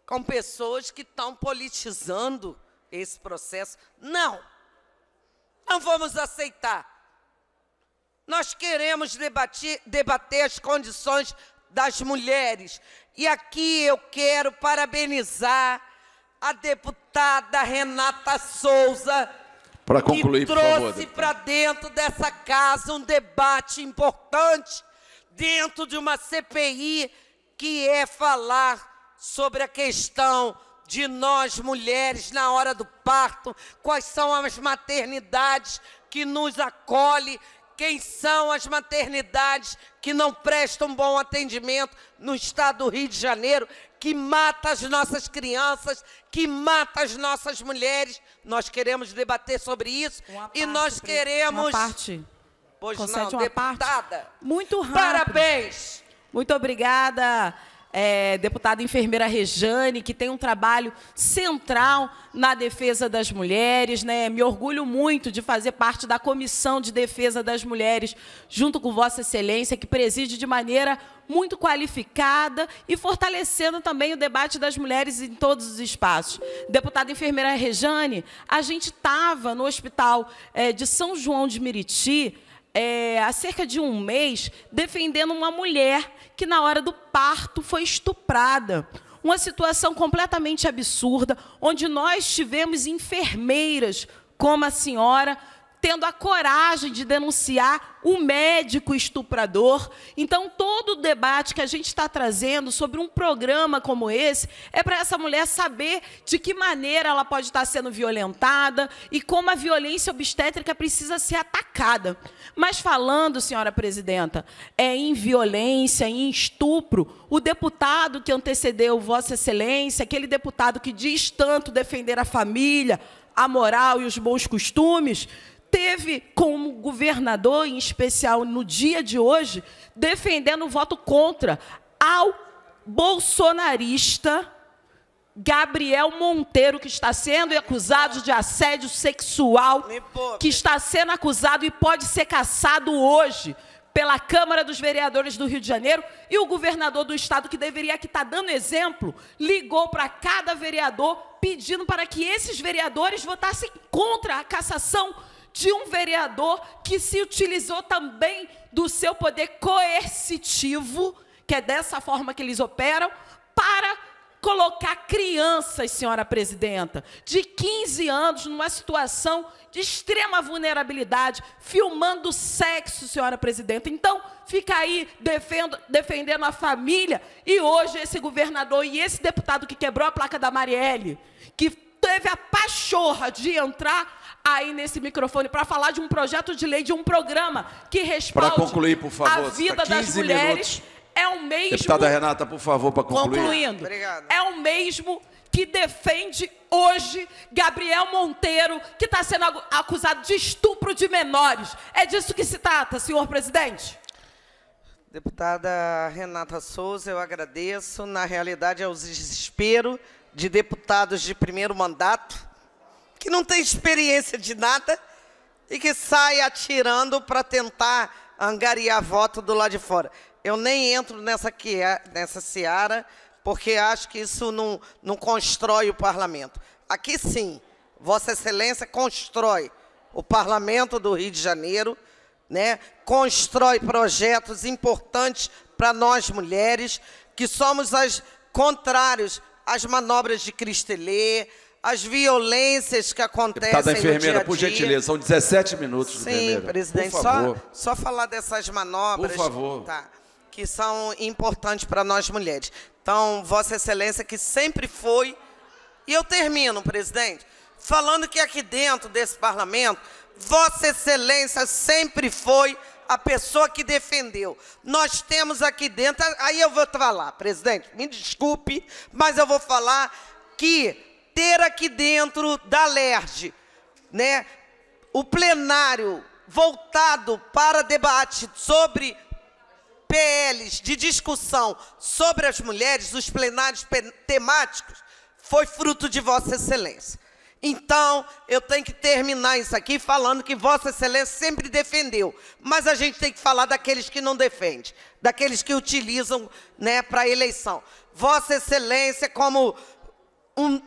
com pessoas que estão politizando esse processo. Não! Não vamos aceitar. Nós queremos debater, debater as condições das mulheres. E aqui eu quero parabenizar a deputada Renata Souza, para concluir, que trouxe para dentro dessa casa um debate importante dentro de uma CPI que é falar sobre a questão de nós mulheres na hora do parto, quais são as maternidades que nos acolhe quem são as maternidades que não prestam bom atendimento no estado do Rio de Janeiro, que mata as nossas crianças, que mata as nossas mulheres? Nós queremos debater sobre isso e nós queremos. Uma parte. Pois Concede não, uma deputada. Parte. Muito rápido. Parabéns. Muito obrigada é, deputada enfermeira Rejane, que tem um trabalho central na defesa das mulheres. Né? Me orgulho muito de fazer parte da Comissão de Defesa das Mulheres, junto com Vossa Excelência, que preside de maneira muito qualificada e fortalecendo também o debate das mulheres em todos os espaços. Deputada enfermeira Rejane, a gente estava no hospital é, de São João de Meriti é, há cerca de um mês defendendo uma mulher que, na hora do parto, foi estuprada. Uma situação completamente absurda, onde nós tivemos enfermeiras, como a senhora, tendo a coragem de denunciar o médico estuprador. Então, todo o debate que a gente está trazendo sobre um programa como esse é para essa mulher saber de que maneira ela pode estar sendo violentada e como a violência obstétrica precisa ser atacada. Mas falando, senhora presidenta, é em violência, em estupro, o deputado que antecedeu Vossa Excelência, aquele deputado que diz tanto defender a família, a moral e os bons costumes, teve como governador, em especial no dia de hoje, defendendo o voto contra ao bolsonarista Gabriel Monteiro, que está sendo acusado de assédio sexual, que está sendo acusado e pode ser caçado hoje pela Câmara dos Vereadores do Rio de Janeiro e o governador do estado, que deveria que estar tá dando exemplo, ligou para cada vereador pedindo para que esses vereadores votassem contra a cassação de um vereador que se utilizou também do seu poder coercitivo, que é dessa forma que eles operam, para colocar crianças, senhora presidenta, de 15 anos numa situação de extrema vulnerabilidade, filmando sexo, senhora presidenta. Então, fica aí defendo, defendendo a família e hoje esse governador e esse deputado que quebrou a placa da Marielle, que teve a pachorra de entrar aí nesse microfone para falar de um projeto de lei, de um programa que respalde a vida tá das mulheres. Minutos. É o mesmo. Deputada Renata, por favor, para concluir. Concluindo. Obrigado. É o mesmo que defende hoje Gabriel Monteiro, que está sendo acusado de estupro de menores. É disso que se trata, senhor presidente? Deputada Renata Souza, eu agradeço. Na realidade, é o desespero de deputados de primeiro mandato que não tem experiência de nada e que sai atirando para tentar angariar voto do lado de fora. Eu nem entro nessa, é, nessa seara, porque acho que isso não, não constrói o parlamento. Aqui sim, Vossa Excelência constrói o parlamento do Rio de Janeiro, né? constrói projetos importantes para nós mulheres, que somos as contrários às manobras de Cristelê, as violências que acontecem Deputada enfermeira, dia dia. por gentileza, são 17 minutos, Sim, enfermeira. presidente, só, só falar dessas manobras. Por favor. Tá, que são importantes para nós mulheres. Então, Vossa Excelência, que sempre foi. E eu termino, presidente, falando que aqui dentro desse parlamento, Vossa Excelência sempre foi a pessoa que defendeu. Nós temos aqui dentro, aí eu vou falar, presidente, me desculpe, mas eu vou falar que ter aqui dentro da LERJ, né, o plenário voltado para debate sobre PLs de discussão sobre as mulheres, os plenários temáticos, foi fruto de Vossa Excelência. Então, eu tenho que terminar isso aqui falando que Vossa Excelência sempre defendeu, mas a gente tem que falar daqueles que não defendem, daqueles que utilizam né, para a eleição. Vossa Excelência, como um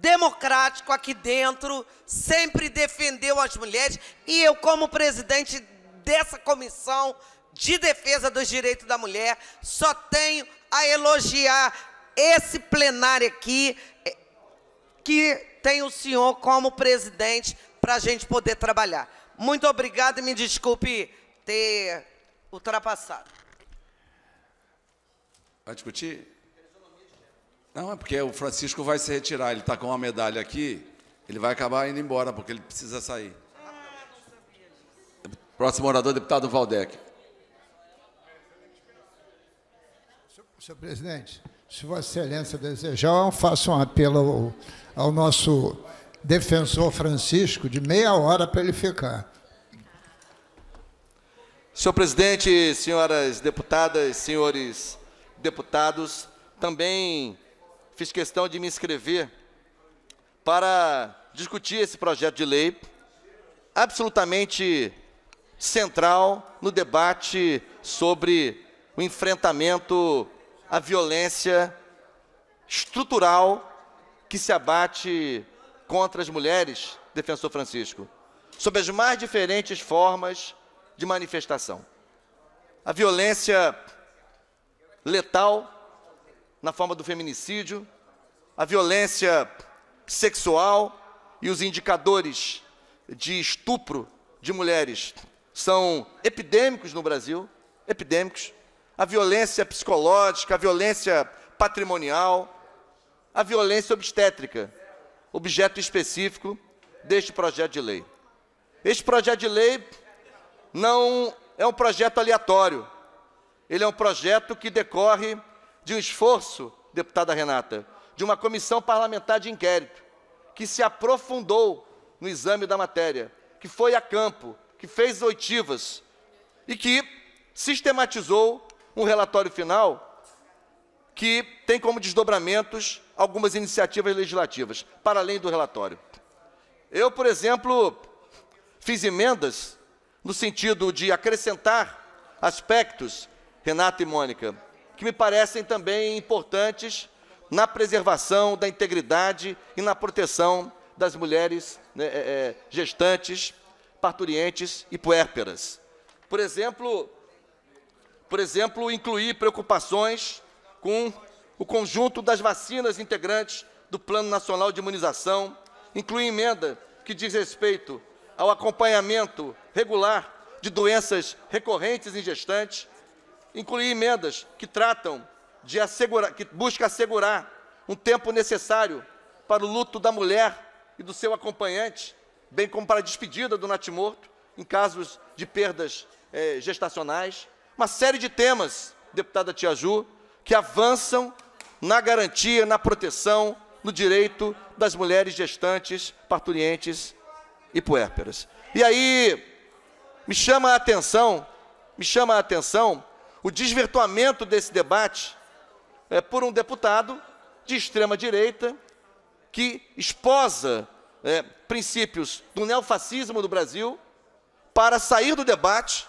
democrático aqui dentro, sempre defendeu as mulheres, e eu, como presidente dessa comissão de defesa dos direitos da mulher, só tenho a elogiar esse plenário aqui, eh, que tem o senhor como presidente, para a gente poder trabalhar. Muito obrigado e me desculpe ter ultrapassado. Vai discutir? Não, é porque o Francisco vai se retirar, ele está com uma medalha aqui, ele vai acabar indo embora, porque ele precisa sair. Próximo orador, deputado Valdec. Senhor presidente, se Vossa Excelência desejar, eu faço um apelo ao, ao nosso defensor Francisco de meia hora para ele ficar. Senhor presidente, senhoras deputadas, senhores deputados, também fiz questão de me inscrever para discutir esse projeto de lei absolutamente central no debate sobre o enfrentamento à violência estrutural que se abate contra as mulheres, defensor Francisco, sob as mais diferentes formas de manifestação. A violência letal na forma do feminicídio, a violência sexual e os indicadores de estupro de mulheres são epidêmicos no Brasil, epidêmicos. A violência psicológica, a violência patrimonial, a violência obstétrica, objeto específico deste projeto de lei. Este projeto de lei não é um projeto aleatório. Ele é um projeto que decorre de um esforço, deputada Renata, de uma comissão parlamentar de inquérito, que se aprofundou no exame da matéria, que foi a campo, que fez oitivas e que sistematizou um relatório final que tem como desdobramentos algumas iniciativas legislativas, para além do relatório. Eu, por exemplo, fiz emendas no sentido de acrescentar aspectos, Renata e Mônica, que me parecem também importantes na preservação da integridade e na proteção das mulheres né, é, é, gestantes, parturientes e puérperas. Por exemplo, por exemplo, incluir preocupações com o conjunto das vacinas integrantes do Plano Nacional de Imunização, incluir emenda que diz respeito ao acompanhamento regular de doenças recorrentes em gestantes incluir emendas que tratam de assegurar, que busca assegurar um tempo necessário para o luto da mulher e do seu acompanhante, bem como para a despedida do natimorto, em casos de perdas é, gestacionais. Uma série de temas, deputada Tia que avançam na garantia, na proteção, no direito das mulheres gestantes, parturientes e puérperas. E aí, me chama a atenção, me chama a atenção o desvirtuamento desse debate é por um deputado de extrema direita que esposa é, princípios do neofascismo do Brasil para sair do debate,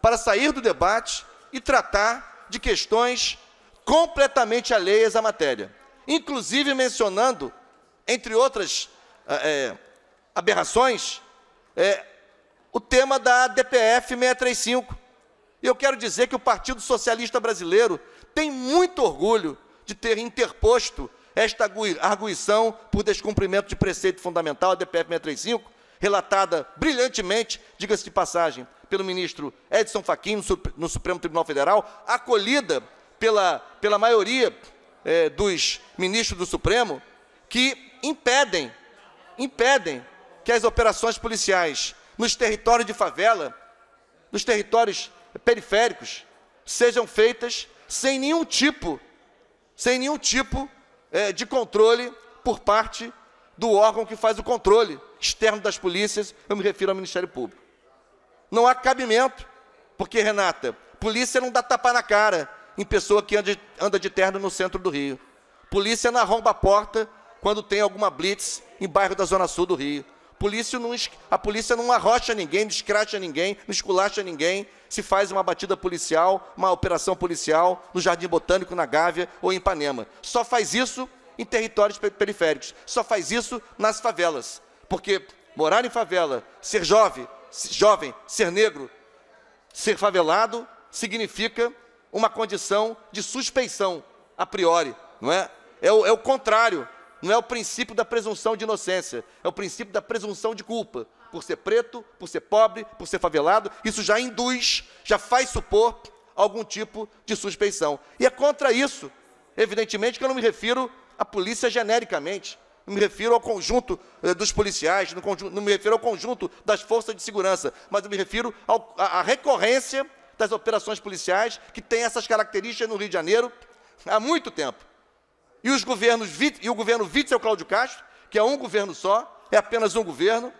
para sair do debate e tratar de questões completamente alheias à matéria, inclusive mencionando, entre outras é, é aberrações, é, o tema da DPF 635, e eu quero dizer que o Partido Socialista Brasileiro tem muito orgulho de ter interposto esta arguição por descumprimento de preceito fundamental, a DPF 635, relatada brilhantemente, diga-se de passagem, pelo ministro Edson Fachin no Supremo Tribunal Federal, acolhida pela, pela maioria é, dos ministros do Supremo, que impedem, impedem que as operações policiais nos territórios de favela, nos territórios periféricos sejam feitas sem nenhum tipo, sem nenhum tipo é, de controle por parte do órgão que faz o controle externo das polícias, eu me refiro ao Ministério Público. Não há cabimento, porque, Renata, polícia não dá tapa na cara em pessoa que anda de, anda de terno no centro do Rio. Polícia não arromba a porta quando tem alguma blitz em bairro da Zona Sul do Rio polícia não, a polícia não arrocha ninguém, não escracha ninguém, não esculacha ninguém. Se faz uma batida policial, uma operação policial no Jardim Botânico, na Gávea ou em Ipanema. Só faz isso em territórios periféricos. Só faz isso nas favelas. Porque morar em favela, ser jovem, jovem, ser negro, ser favelado, significa uma condição de suspeição a priori, não é? É o, é o contrário não é o princípio da presunção de inocência, é o princípio da presunção de culpa. Por ser preto, por ser pobre, por ser favelado, isso já induz, já faz supor algum tipo de suspeição. E é contra isso, evidentemente, que eu não me refiro à polícia genericamente. Não me refiro ao conjunto eh, dos policiais, não me refiro ao conjunto das forças de segurança, mas eu me refiro à recorrência das operações policiais que tem essas características no Rio de Janeiro há muito tempo e, os governos, e o governo Vítor Cláudio Castro, que é um governo só, é apenas um governo,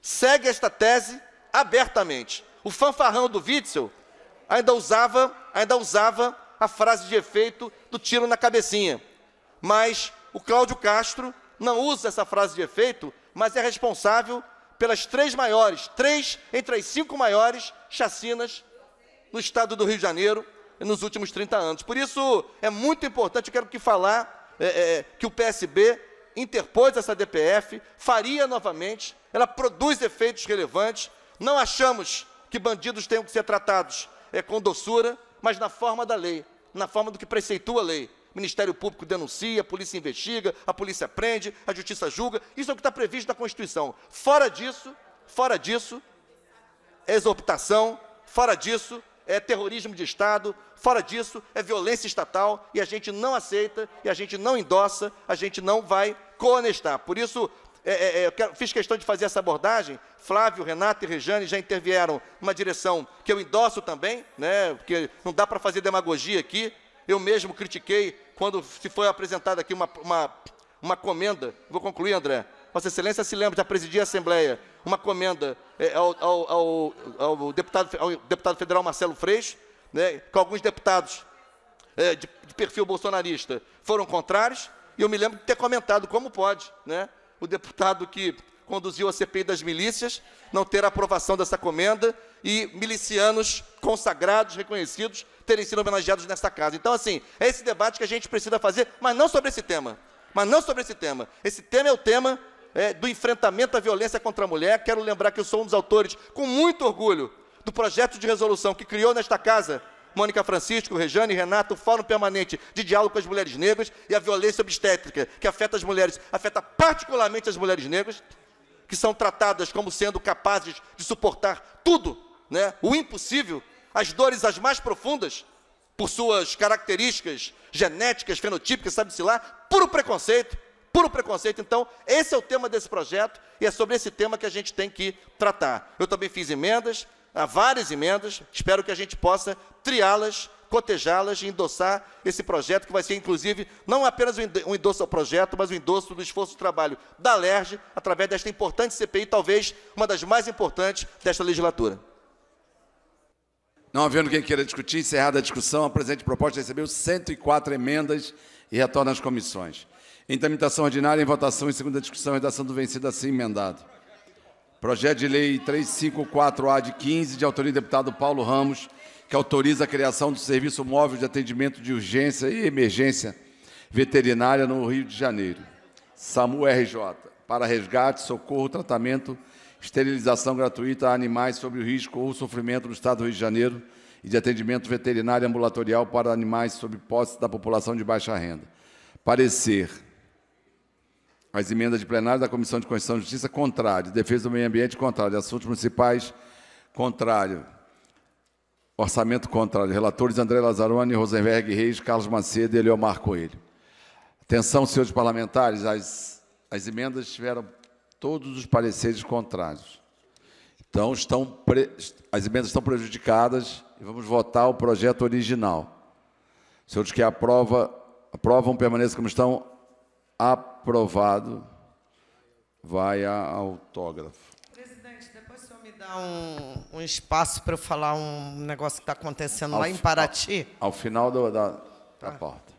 segue esta tese abertamente. O fanfarrão do Witzel ainda usava, ainda usava a frase de efeito do tiro na cabecinha. Mas o Cláudio Castro não usa essa frase de efeito, mas é responsável pelas três maiores, três entre as cinco maiores chacinas no estado do Rio de Janeiro nos últimos 30 anos. Por isso, é muito importante, eu quero que falar é, é, que o PSB interpôs essa DPF, faria novamente, ela produz efeitos relevantes. Não achamos que bandidos tenham que ser tratados é, com doçura, mas na forma da lei, na forma do que preceitua a lei. O Ministério Público denuncia, a polícia investiga, a polícia prende, a justiça julga. Isso é o que está previsto na Constituição. Fora disso, fora disso, exortação, fora disso, é terrorismo de Estado, fora disso é violência estatal e a gente não aceita, e a gente não endossa, a gente não vai conestar. Por isso, é, é, é, eu quero, fiz questão de fazer essa abordagem. Flávio, Renato e Rejane já intervieram numa direção que eu endosso também, né, porque não dá para fazer demagogia aqui. Eu mesmo critiquei quando se foi apresentada aqui uma, uma, uma comenda. Vou concluir, André. Vossa Excelência se lembra, de presidi a Assembleia uma comenda é, é ao, ao, ao, ao deputado, deputado federal Marcelo Freixo, né, que alguns deputados é, de, de, perfil bolsonarista foram contrários, e eu me lembro de ter comentado como pode né, o deputado que conduziu a CPI das milícias não ter a aprovação dessa comenda e milicianos consagrados, reconhecidos, terem sido homenageados nessa casa. Então, assim, é esse debate que a gente precisa fazer, mas não sobre esse tema. Mas não sobre esse tema. Esse tema é o tema é, do enfrentamento à violência contra a mulher. Quero lembrar que eu sou um dos autores, com muito orgulho, do projeto de resolução que criou nesta casa Mônica Francisco, Rejane e Renato, o Fórum Permanente de Diálogo com as Mulheres Negras e a violência obstétrica, que afeta as mulheres, afeta particularmente as mulheres negras, que são tratadas como sendo capazes de suportar tudo, né? o impossível, as dores as mais profundas, por suas características genéticas, fenotípicas, sabe-se lá, puro preconceito, puro preconceito. Então, esse é o tema desse projeto e é sobre esse tema que a gente tem que tratar. Eu também fiz emendas, há várias emendas, espero que a gente possa triá-las, cotejá-las e endossar esse projeto, que vai ser, inclusive, não apenas um endosso ao projeto, mas um endosso do esforço de trabalho da LERJ, através desta importante CPI, talvez uma das mais importantes desta legislatura. Não havendo quem queira discutir, encerrada a discussão, a presente proposta recebeu 104 emendas e retorna às comissões. Em tramitação ordinária, em votação em segunda discussão, redação do vencido assim emendado. Projeto de Lei 354-A de 15, de autoria do deputado Paulo Ramos, que autoriza a criação do Serviço Móvel de Atendimento de Urgência e Emergência Veterinária no Rio de Janeiro. SAMU RJ, para resgate, socorro, tratamento, esterilização gratuita a animais sob o risco ou sofrimento no Estado do Rio de Janeiro e de atendimento veterinário ambulatorial para animais sob posse da população de baixa renda. Parecer as emendas de plenário da Comissão de Constituição e Justiça, contrário. Defesa do Meio Ambiente, contrário. Assuntos Municipais, contrário. Orçamento contrário. Relatores André Lazzaroni, Rosenberg Reis, Carlos Macedo e Eleomar Coelho. Atenção, senhores parlamentares, as, as emendas tiveram todos os pareceres contrários. Então, estão as emendas estão prejudicadas e vamos votar o projeto original. Senhores que aprova, aprovam, permaneçam como estão aprovado, vai a autógrafo. Presidente, depois o senhor me dá um, um espaço para eu falar um negócio que está acontecendo ao, lá em Paraty? Ao, ao final do, da, tá. da ah. porta.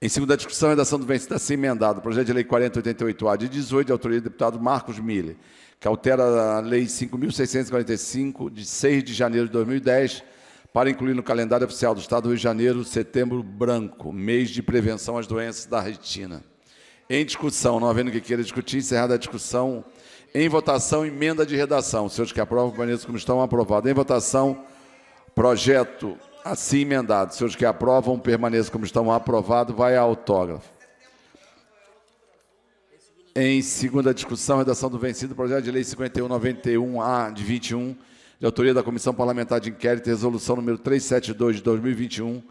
Em cima da discussão, a redação do vencido assim emendado. Projeto de Lei 4088-A de 18, de autoria do deputado Marcos Mille, que altera a Lei 5.645, de 6 de janeiro de 2010, para incluir no calendário oficial do Estado do Rio de Janeiro Setembro Branco, mês de prevenção às doenças da retina. Em discussão, não havendo que queira discutir, encerrada a discussão. Em votação, emenda de redação. Senhores que aprovam, permaneçam como estão, aprovado. Em votação, projeto assim emendado. Senhores que aprovam, permaneçam como estão, aprovado. Vai a autógrafo. Em segunda discussão, redação do vencido, projeto de lei 5191-A de 21, de autoria da Comissão Parlamentar de Inquérito, resolução número 372 de 2021,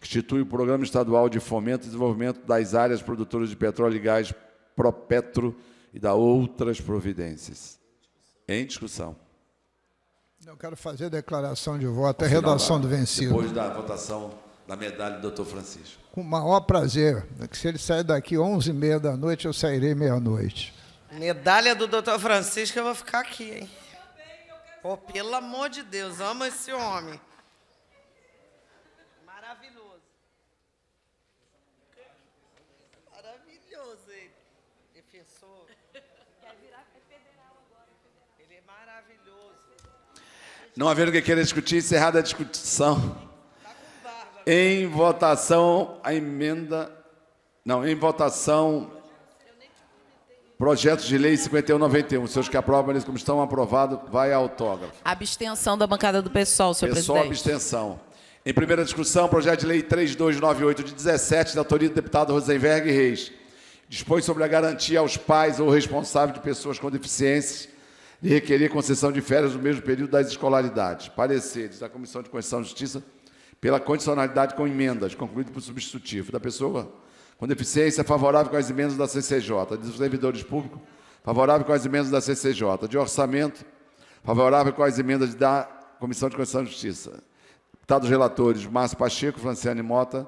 que institui o Programa Estadual de Fomento e Desenvolvimento das Áreas Produtoras de Petróleo e Gás, Propetro, e da outras providências. Em discussão. Eu quero fazer a declaração de voto, a é redação do vencido. Depois da votação da medalha do doutor Francisco. Com o maior prazer, é que se ele sair daqui 11h30 da noite, eu sairei meia-noite. Medalha do doutor Francisco, eu vou ficar aqui, hein? Oh, pelo amor de Deus, ama esse homem. Maravilhoso. Maravilhoso ele. Defensor. Quer virar é federal agora. É federal. Ele é maravilhoso. Não havendo que queira discutir, encerrada a discussão. Tá em votação, a emenda. Não, em votação, Projeto de Lei 5191. Seus que aprovam, eles como estão aprovados, vai a autógrafo. Abstenção da bancada do PSOL, senhor PSOL, presidente. abstenção. Em primeira discussão, projeto de lei 3298 de 17, da autoria do deputado Rosenberg Reis. Dispõe sobre a garantia aos pais ou responsáveis de pessoas com deficiências de requerer concessão de férias no mesmo período das escolaridades. Pareceres da Comissão de Constituição e Justiça pela condicionalidade com emendas, concluído por substitutivo da pessoa com deficiência favorável com as emendas da CCJ, dos servidores públicos, favorável com as emendas da CCJ, de orçamento, favorável com as emendas da Comissão de Constituição e Justiça. Deputados tá relatores, Márcio Pacheco, Franciane Mota,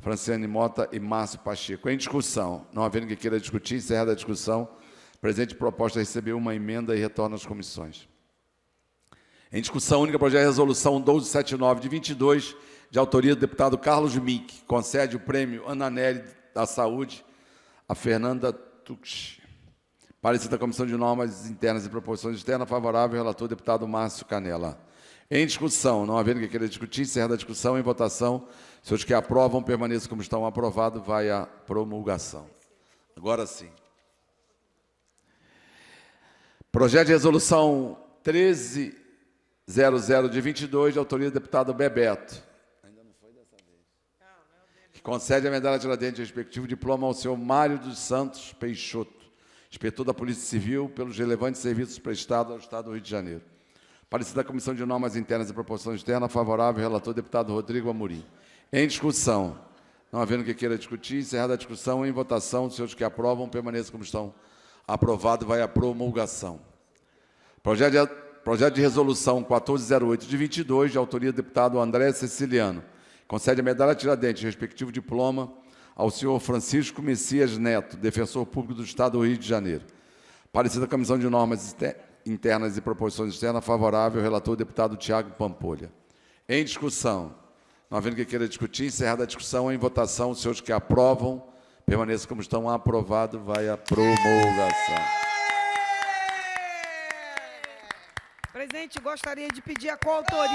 Franciane Mota e Márcio Pacheco. Em discussão, não havendo que queira discutir, encerrada a discussão, presente proposta receber uma emenda e retorno às comissões. Em discussão única, projeto de resolução 1279 de 22, de autoria do deputado Carlos Mick, concede o prêmio Ananelli da Saúde, a Fernanda Tucci. Parecer da Comissão de Normas Internas e Proporções Externas, favorável relator deputado Márcio Canela. Em discussão, não havendo que queira discutir, encerra a discussão. Em votação, se os que aprovam permaneçam como estão aprovados, vai à promulgação. Agora sim. Projeto de resolução 1300 de 22, de autoria do deputado Bebeto concede a medalha Tiradentes e respectivo diploma ao senhor Mário dos Santos Peixoto, inspetor da Polícia Civil, pelos relevantes serviços prestados ao Estado do Rio de Janeiro. Parecer da Comissão de Normas Internas e Proporção Externa, favorável relator deputado Rodrigo Amorim. Em discussão. Não havendo que queira discutir, encerrada a discussão, em votação, os senhores que aprovam, permaneçam como estão. Aprovado, vai à promulgação. Projeto de, projeto de resolução 1408 de 22, de autoria do deputado André Ceciliano. Concede a medalha Tiradentes, respectivo diploma, ao senhor Francisco Messias Neto, defensor público do Estado do Rio de Janeiro. Parecida comissão de normas internas e proposições externas, favorável, relator deputado Tiago Pampolha. Em discussão, não havendo que queira discutir, encerrada a discussão, em votação, os senhores que aprovam, permaneçam como estão, aprovado, vai a promulgação. presente, gostaria de pedir a coautoria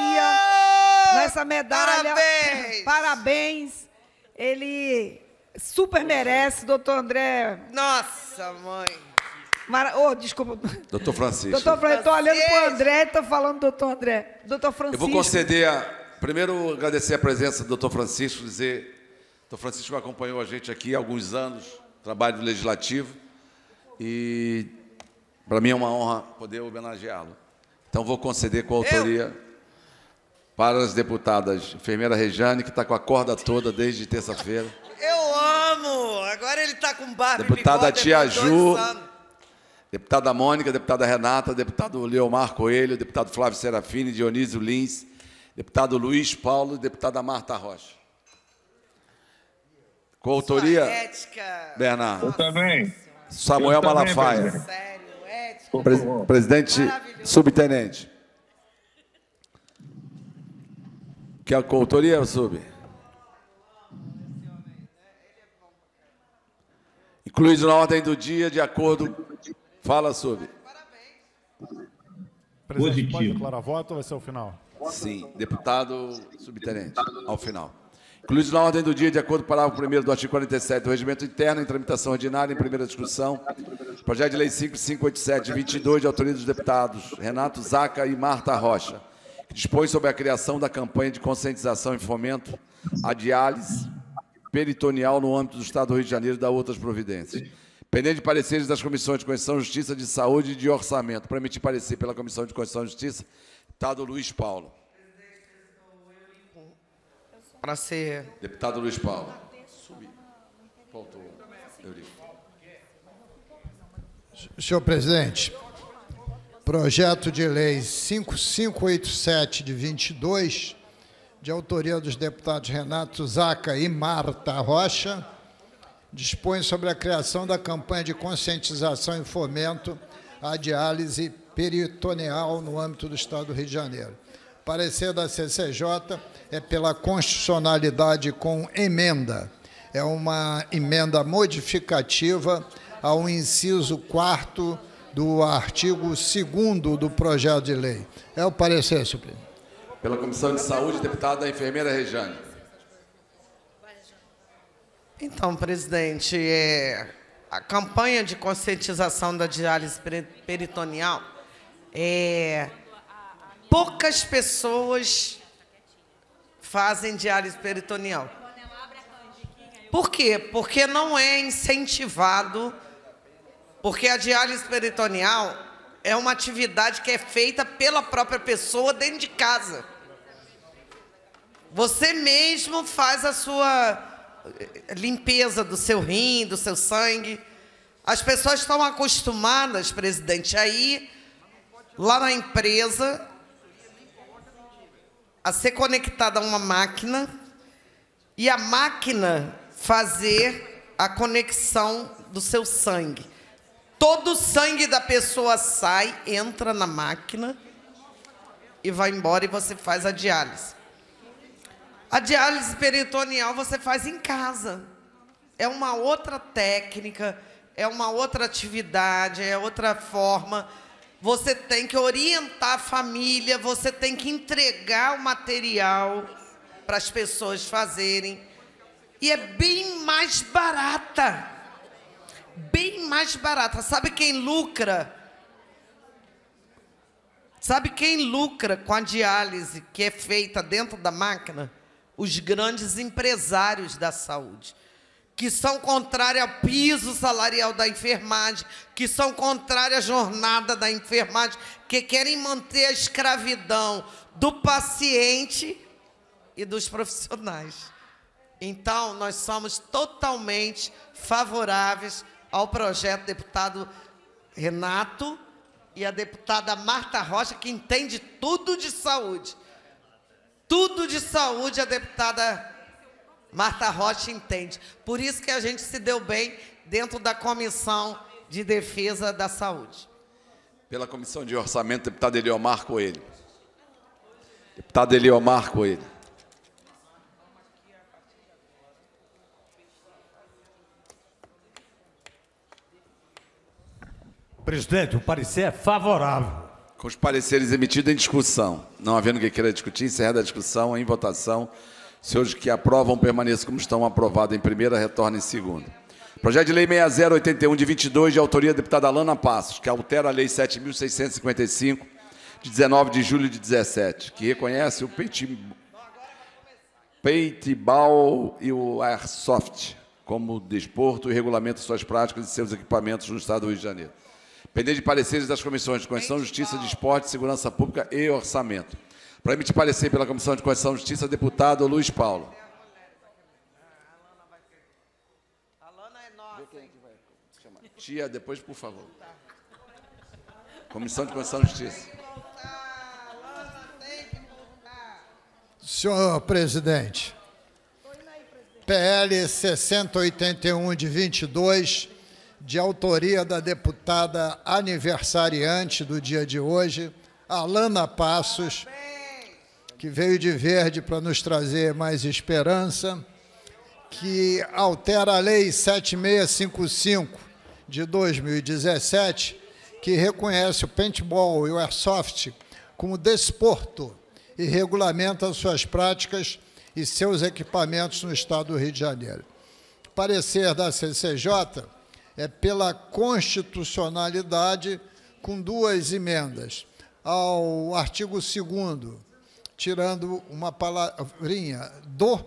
oh, nessa medalha. Parabéns! Parabéns! Ele super merece, doutor André. Nossa, mãe! Mara... Oh, desculpa. Doutor Francisco. Doutor Francisco, estou olhando para o André e estou falando doutor André. Doutor Francisco. Eu vou conceder a... Primeiro, agradecer a presença do doutor Francisco, dizer... Doutor Francisco acompanhou a gente aqui há alguns anos, trabalho legislativo, e para mim é uma honra poder homenageá-lo. Então vou conceder com autoria Eu... para as deputadas enfermeira Rejane, que está com a corda toda desde terça-feira. Eu amo! Agora ele está com barba Deputada e é Tia Ju, deputada Mônica, deputada Renata, deputado Leomar Coelho, deputado Flávio Serafini, Dionísio Lins, deputado Luiz Paulo e deputada Marta Rocha. Com autoria, Bernardo. Eu também. Samuel Eu também, Malafaia. Presidente presidente subtenente. Que a coautoria sub. Incluído na ordem do dia, de acordo. Fala, sub. Positivo. Pode declarar voto ou vai ser é o final? Sim, deputado subtenente, ao final. Incluído na ordem do dia, de acordo com o parágrafo 1 do artigo 47 do Regimento Interno, em tramitação ordinária, em primeira discussão, projeto de lei 5587 de 22, de autoria dos deputados Renato Zaca e Marta Rocha, que dispõe sobre a criação da campanha de conscientização e fomento à diálise peritoneal no âmbito do Estado do Rio de Janeiro e da outras providências. Pendente de pareceres das Comissões de Constituição, e Justiça, de Saúde e de Orçamento. Para emitir parecer pela Comissão de Constituição e Justiça, Estado Luiz Paulo para ser. Deputado Luiz Paulo. Faltou. Senhor presidente, projeto de lei 5587 de 22, de autoria dos deputados Renato Zaca e Marta Rocha, dispõe sobre a criação da campanha de conscientização e fomento à diálise peritoneal no âmbito do Estado do Rio de Janeiro. Parecer da CCJ é pela constitucionalidade com emenda. É uma emenda modificativa ao inciso 4 do artigo 2 do projeto de lei. É o parecer, senhor Pela Comissão de Saúde, deputada enfermeira Rejane. Então, presidente, é, a campanha de conscientização da diálise peritoneal é, Poucas pessoas fazem diálise peritoneal. Por quê? Porque não é incentivado, porque a diálise peritoneal é uma atividade que é feita pela própria pessoa dentro de casa. Você mesmo faz a sua eh, limpeza do seu rim, do seu sangue. As pessoas estão acostumadas, presidente, aí lá na empresa a ser conectada a uma máquina e a máquina fazer a conexão do seu sangue. Todo o sangue da pessoa sai, entra na máquina e vai embora e você faz a diálise. A diálise peritoneal você faz em casa. É uma outra técnica, é uma outra atividade, é outra forma você tem que orientar a família, você tem que entregar o material para as pessoas fazerem. E é bem mais barata. Bem mais barata. Sabe quem lucra? Sabe quem lucra com a diálise que é feita dentro da máquina? Os grandes empresários da saúde que são contrárias ao piso salarial da enfermagem, que são contrárias à jornada da enfermagem, que querem manter a escravidão do paciente e dos profissionais. Então, nós somos totalmente favoráveis ao projeto deputado Renato e a deputada Marta Rocha, que entende tudo de saúde. Tudo de saúde a deputada Marta Rocha entende. Por isso que a gente se deu bem dentro da Comissão de Defesa da Saúde. Pela Comissão de Orçamento, deputado Eliomar Coelho. Deputado Eliomar Coelho. Presidente, o parecer é favorável. Com os pareceres emitidos em discussão, não havendo quem queira discutir, encerrada a discussão em votação. Se os que aprovam permaneçam como estão, aprovado em primeira, retorna em segunda. Projeto de Lei 6081 de 22, de autoria da deputada Alana Passos, que altera a Lei 7655 de 19 de julho de 17, que reconhece o paintball e o airsoft como desporto e regulamenta suas práticas e seus equipamentos no Estado do Rio de Janeiro. Pendente de pareceres das comissões de Constituição, Justiça, de Esporte, Segurança Pública e Orçamento. Para emitir parecer pela Comissão de Constituição e Justiça, deputado Luiz Paulo. Tia, depois, por favor. Comissão de Constituição e Justiça. Senhor presidente, PL 6081 de 22, de autoria da deputada aniversariante do dia de hoje, Alana Passos, que veio de verde para nos trazer mais esperança, que altera a Lei 7655 de 2017, que reconhece o paintball e o airsoft como desporto e regulamenta suas práticas e seus equipamentos no Estado do Rio de Janeiro. Parecer da CCJ é pela constitucionalidade com duas emendas ao artigo 2 tirando uma palavrinha do,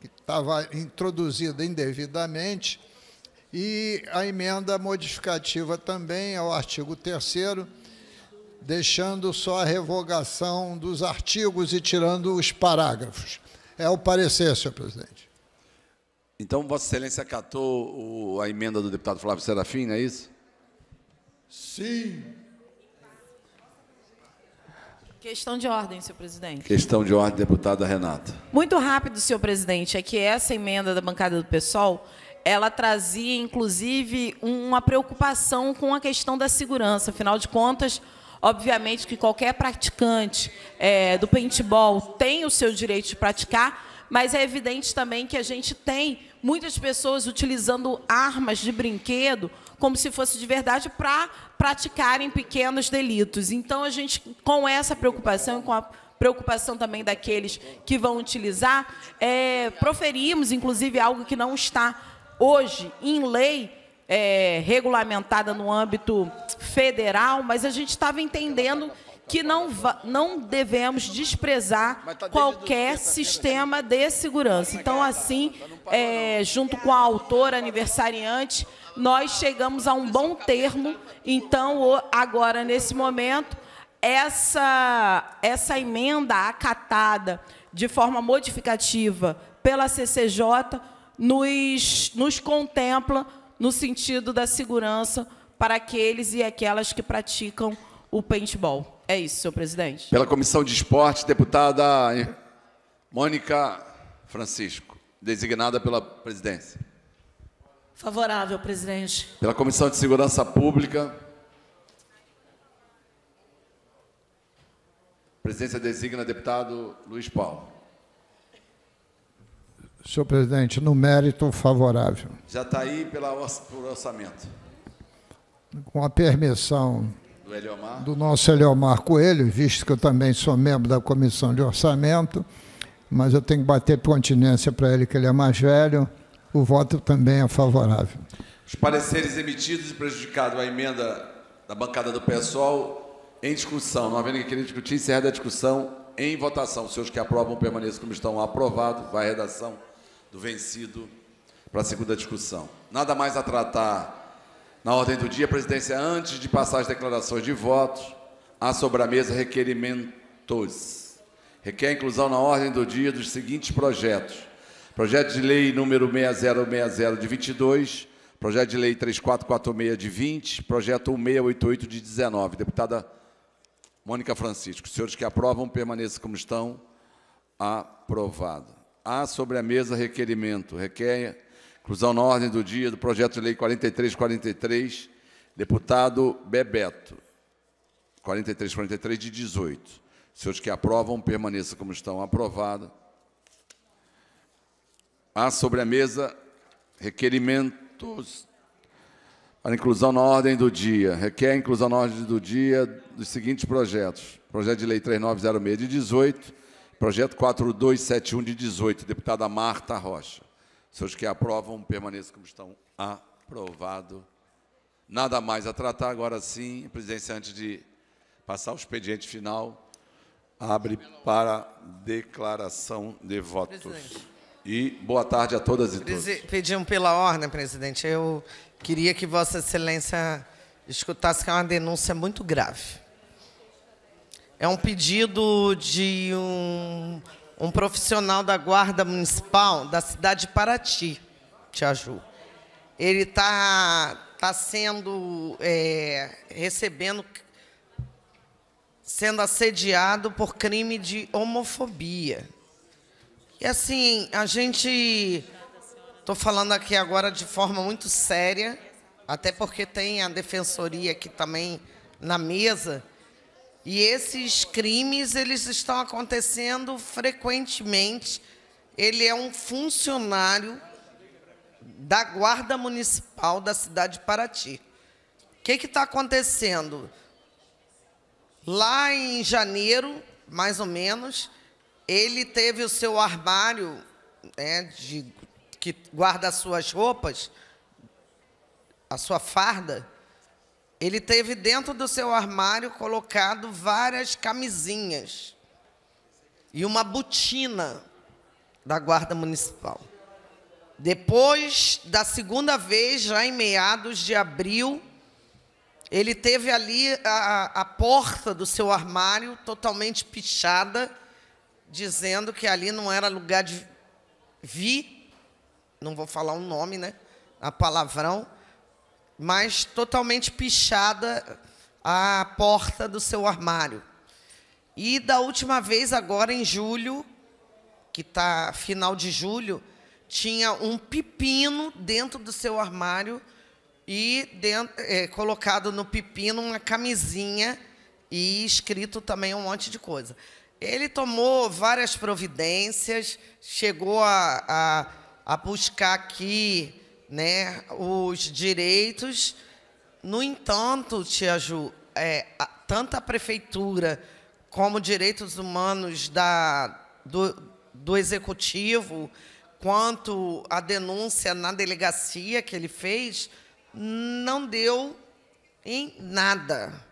que estava introduzida indevidamente, e a emenda modificativa também ao artigo 3 deixando só a revogação dos artigos e tirando os parágrafos. É o parecer, senhor presidente. Então, Vossa Excelência acatou a emenda do deputado Flávio Serafim, não é isso? Sim. Questão de ordem, senhor presidente. Questão de ordem, deputada Renata. Muito rápido, senhor presidente, é que essa emenda da bancada do PSOL, ela trazia, inclusive, uma preocupação com a questão da segurança. Afinal de contas, obviamente que qualquer praticante é, do paintball tem o seu direito de praticar, mas é evidente também que a gente tem muitas pessoas utilizando armas de brinquedo como se fosse de verdade para praticarem pequenos delitos. Então a gente com essa preocupação e com a preocupação também daqueles que vão utilizar, é, proferimos inclusive algo que não está hoje em lei, é, regulamentada no âmbito federal, mas a gente estava entendendo que não, não devemos desprezar tá qualquer tá sistema assim. de segurança. Então, assim, tá é, junto com a autora aniversariante, nós chegamos a um bom termo. Então, agora, nesse momento, essa, essa emenda acatada de forma modificativa pela CCJ nos, nos contempla no sentido da segurança para aqueles e aquelas que praticam o paintball. É isso, senhor presidente. Pela Comissão de Esporte, deputada Mônica Francisco, designada pela presidência. Favorável, presidente. Pela Comissão de Segurança Pública. A presidência designa deputado Luiz Paulo. Senhor presidente, no mérito favorável. Já está aí pela, por orçamento. Com a permissão do, Eliomar. do nosso Eliomar Coelho, visto que eu também sou membro da comissão de orçamento, mas eu tenho que bater continência para ele, que ele é mais velho o voto também é favorável. Os pareceres emitidos e prejudicados à emenda da bancada do PSOL em discussão. Não havendo que querer discutir, encerra a discussão em votação. Os senhores que aprovam permaneçam como estão. Aprovado. Vai a redação do vencido para a segunda discussão. Nada mais a tratar na ordem do dia. A presidência, antes de passar as declarações de votos, há sobre a mesa requerimentos. Requer a inclusão na ordem do dia dos seguintes projetos Projeto de lei número 6060 de 22, projeto de lei 3446 de 20, projeto 1688 de 19. Deputada Mônica Francisco, os senhores que aprovam, permaneçam como estão. Aprovado. Há sobre a mesa requerimento. Requer inclusão na ordem do dia do projeto de lei 4343, deputado Bebeto. 4343 de 18. Os senhores que aprovam, permaneçam como estão. Aprovado. Há sobre a mesa requerimentos para inclusão na ordem do dia. Requer inclusão na ordem do dia dos seguintes projetos. Projeto de Lei 3906 de 18, projeto 4271 de 18, deputada Marta Rocha. Se os que aprovam, permaneçam como estão. Aprovado. Nada mais a tratar. Agora sim, presidência, antes de passar o expediente final, abre para declaração de votos. Presidente. E boa tarde a todas e todos. Pediam pela ordem, presidente. Eu queria que Vossa Excelência escutasse que é uma denúncia muito grave. É um pedido de um, um profissional da Guarda Municipal da cidade de Paraty, Tiaju. Ele está tá sendo é, recebendo sendo assediado por crime de homofobia. E assim, a gente. Estou falando aqui agora de forma muito séria, até porque tem a defensoria aqui também na mesa. E esses crimes, eles estão acontecendo frequentemente. Ele é um funcionário da Guarda Municipal da cidade de Paraty. O que está acontecendo? Lá em janeiro, mais ou menos, ele teve o seu armário, né, de, que guarda as suas roupas, a sua farda, ele teve dentro do seu armário colocado várias camisinhas e uma botina da Guarda Municipal. Depois da segunda vez, já em meados de abril, ele teve ali a, a porta do seu armário totalmente pichada dizendo que ali não era lugar de vi, não vou falar o um nome, né? A palavrão, mas totalmente pichada a porta do seu armário. E da última vez, agora em julho, que está final de julho, tinha um pepino dentro do seu armário e dentro, é, colocado no pepino uma camisinha e escrito também um monte de coisa. Ele tomou várias providências, chegou a, a, a buscar aqui né, os direitos. No entanto, Tia Ju, é, a, tanto a prefeitura como direitos humanos da, do, do executivo, quanto a denúncia na delegacia que ele fez, não deu em nada.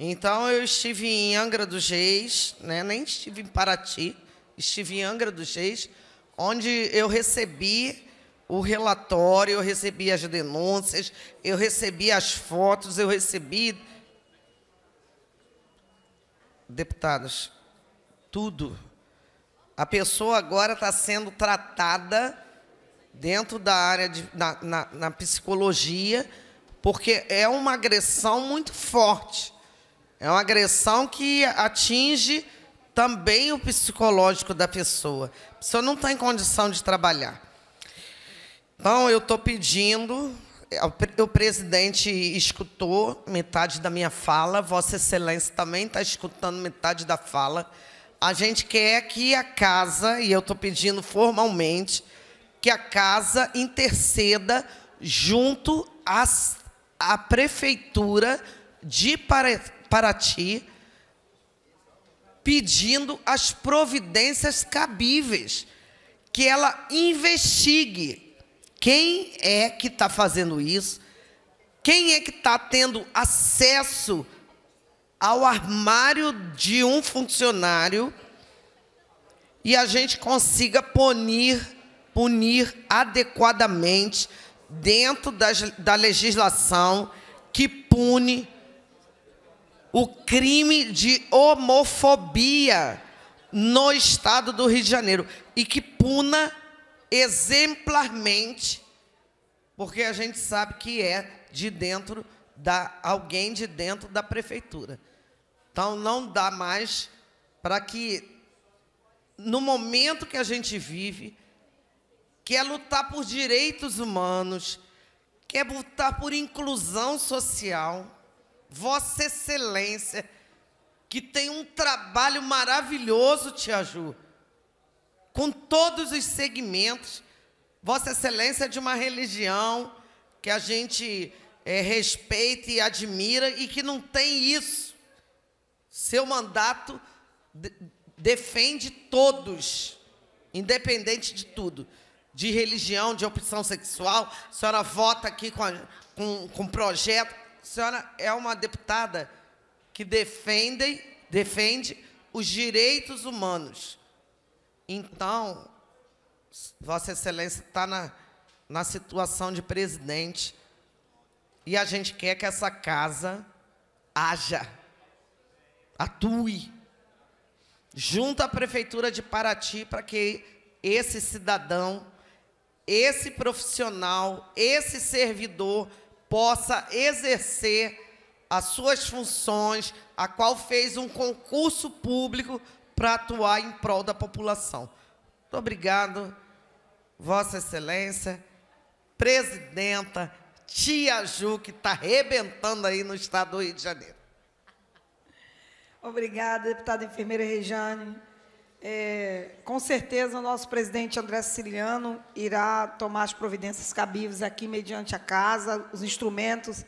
Então eu estive em Angra dos Reis, né? nem estive em Paraty, estive em Angra dos Reis, onde eu recebi o relatório, eu recebi as denúncias, eu recebi as fotos, eu recebi. Deputados, tudo. A pessoa agora está sendo tratada dentro da área de, na, na, na psicologia, porque é uma agressão muito forte. É uma agressão que atinge também o psicológico da pessoa. A pessoa não está em condição de trabalhar. Então, eu estou pedindo, é, o presidente escutou metade da minha fala, Vossa Excelência também está escutando metade da fala. A gente quer que a casa, e eu estou pedindo formalmente, que a casa interceda junto às, à prefeitura de Pare para ti, pedindo as providências cabíveis, que ela investigue quem é que está fazendo isso, quem é que está tendo acesso ao armário de um funcionário e a gente consiga punir, punir adequadamente dentro das, da legislação que pune o crime de homofobia no estado do Rio de Janeiro e que puna exemplarmente, porque a gente sabe que é de dentro da alguém de dentro da prefeitura. Então não dá mais para que no momento que a gente vive, que é lutar por direitos humanos, que é lutar por inclusão social, Vossa Excelência, que tem um trabalho maravilhoso, Tia Ju, com todos os segmentos. Vossa Excelência é de uma religião que a gente é, respeita e admira e que não tem isso. Seu mandato de, defende todos, independente de tudo, de religião, de opção sexual. A senhora vota aqui com, a, com, com projeto senhora é uma deputada que defende, defende os direitos humanos. Então, Vossa Excelência está na, na situação de presidente e a gente quer que essa casa haja, atue, junto à Prefeitura de Paraty para que esse cidadão, esse profissional, esse servidor possa exercer as suas funções, a qual fez um concurso público para atuar em prol da população. Muito obrigado, Vossa Excelência, presidenta, tia Ju, que está arrebentando aí no estado do Rio de Janeiro. Obrigada, deputada enfermeira Rejane. É, com certeza, o nosso presidente André Siciliano irá tomar as providências cabíveis aqui, mediante a casa, os instrumentos,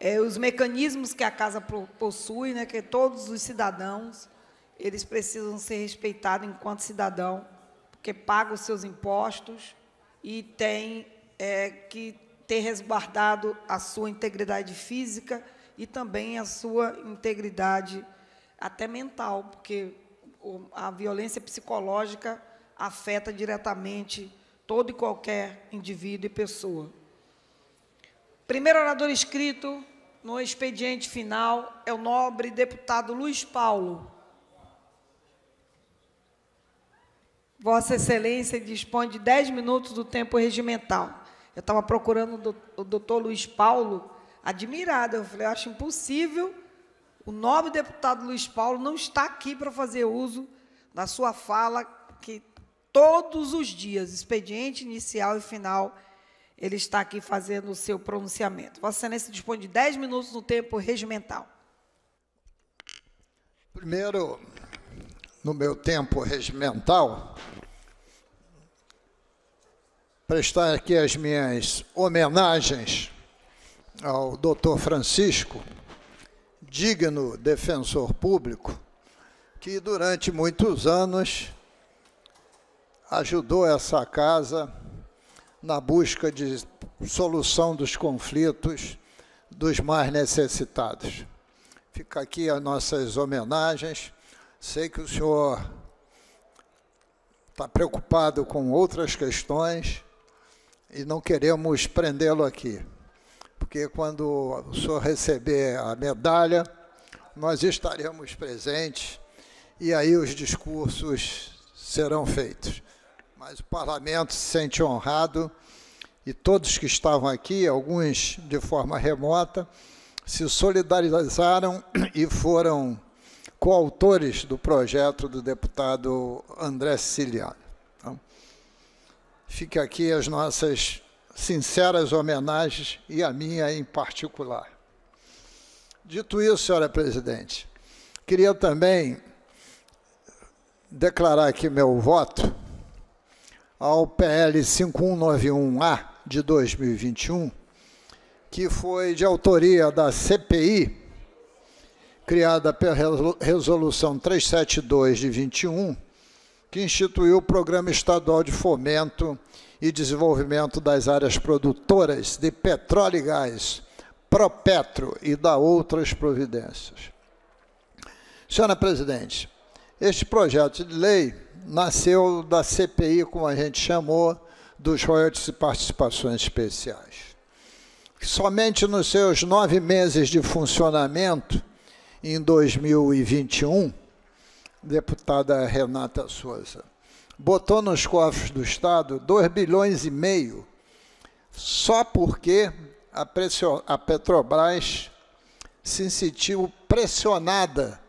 é, os mecanismos que a casa possui, né, que todos os cidadãos eles precisam ser respeitados enquanto cidadão, porque pagam os seus impostos e tem é, que ter resguardado a sua integridade física e também a sua integridade até mental, porque a violência psicológica afeta diretamente todo e qualquer indivíduo e pessoa. Primeiro orador escrito no expediente final é o nobre deputado Luiz Paulo. Vossa Excelência dispõe de 10 minutos do tempo regimental. Eu estava procurando o doutor Luiz Paulo, admirado. Eu falei, acho impossível o nobre deputado Luiz Paulo não está aqui para fazer uso da sua fala, que todos os dias, expediente inicial e final, ele está aqui fazendo o seu pronunciamento. Vossa Excelência dispõe de 10 minutos no tempo regimental. Primeiro, no meu tempo regimental, prestar aqui as minhas homenagens ao doutor Francisco digno defensor público que durante muitos anos ajudou essa casa na busca de solução dos conflitos dos mais necessitados. Fica aqui as nossas homenagens. Sei que o senhor está preocupado com outras questões e não queremos prendê-lo aqui porque quando o senhor receber a medalha, nós estaremos presentes e aí os discursos serão feitos. Mas o parlamento se sente honrado e todos que estavam aqui, alguns de forma remota, se solidarizaram [clears throat] e foram coautores do projeto do deputado André Siciliano. Então, fica aqui as nossas sinceras homenagens e a minha em particular. Dito isso, senhora presidente, queria também declarar aqui meu voto ao PL 5191A de 2021, que foi de autoria da CPI, criada pela Resolução 372 de 21, que instituiu o Programa Estadual de Fomento e Desenvolvimento das Áreas Produtoras de Petróleo e Gás, Propetro, e da outras providências. Senhora Presidente, este projeto de lei nasceu da CPI, como a gente chamou, dos royalties e participações especiais. Somente nos seus nove meses de funcionamento, em 2021, deputada Renata Souza botou nos cofres do Estado 2 bilhões e meio, só porque a, a Petrobras se sentiu pressionada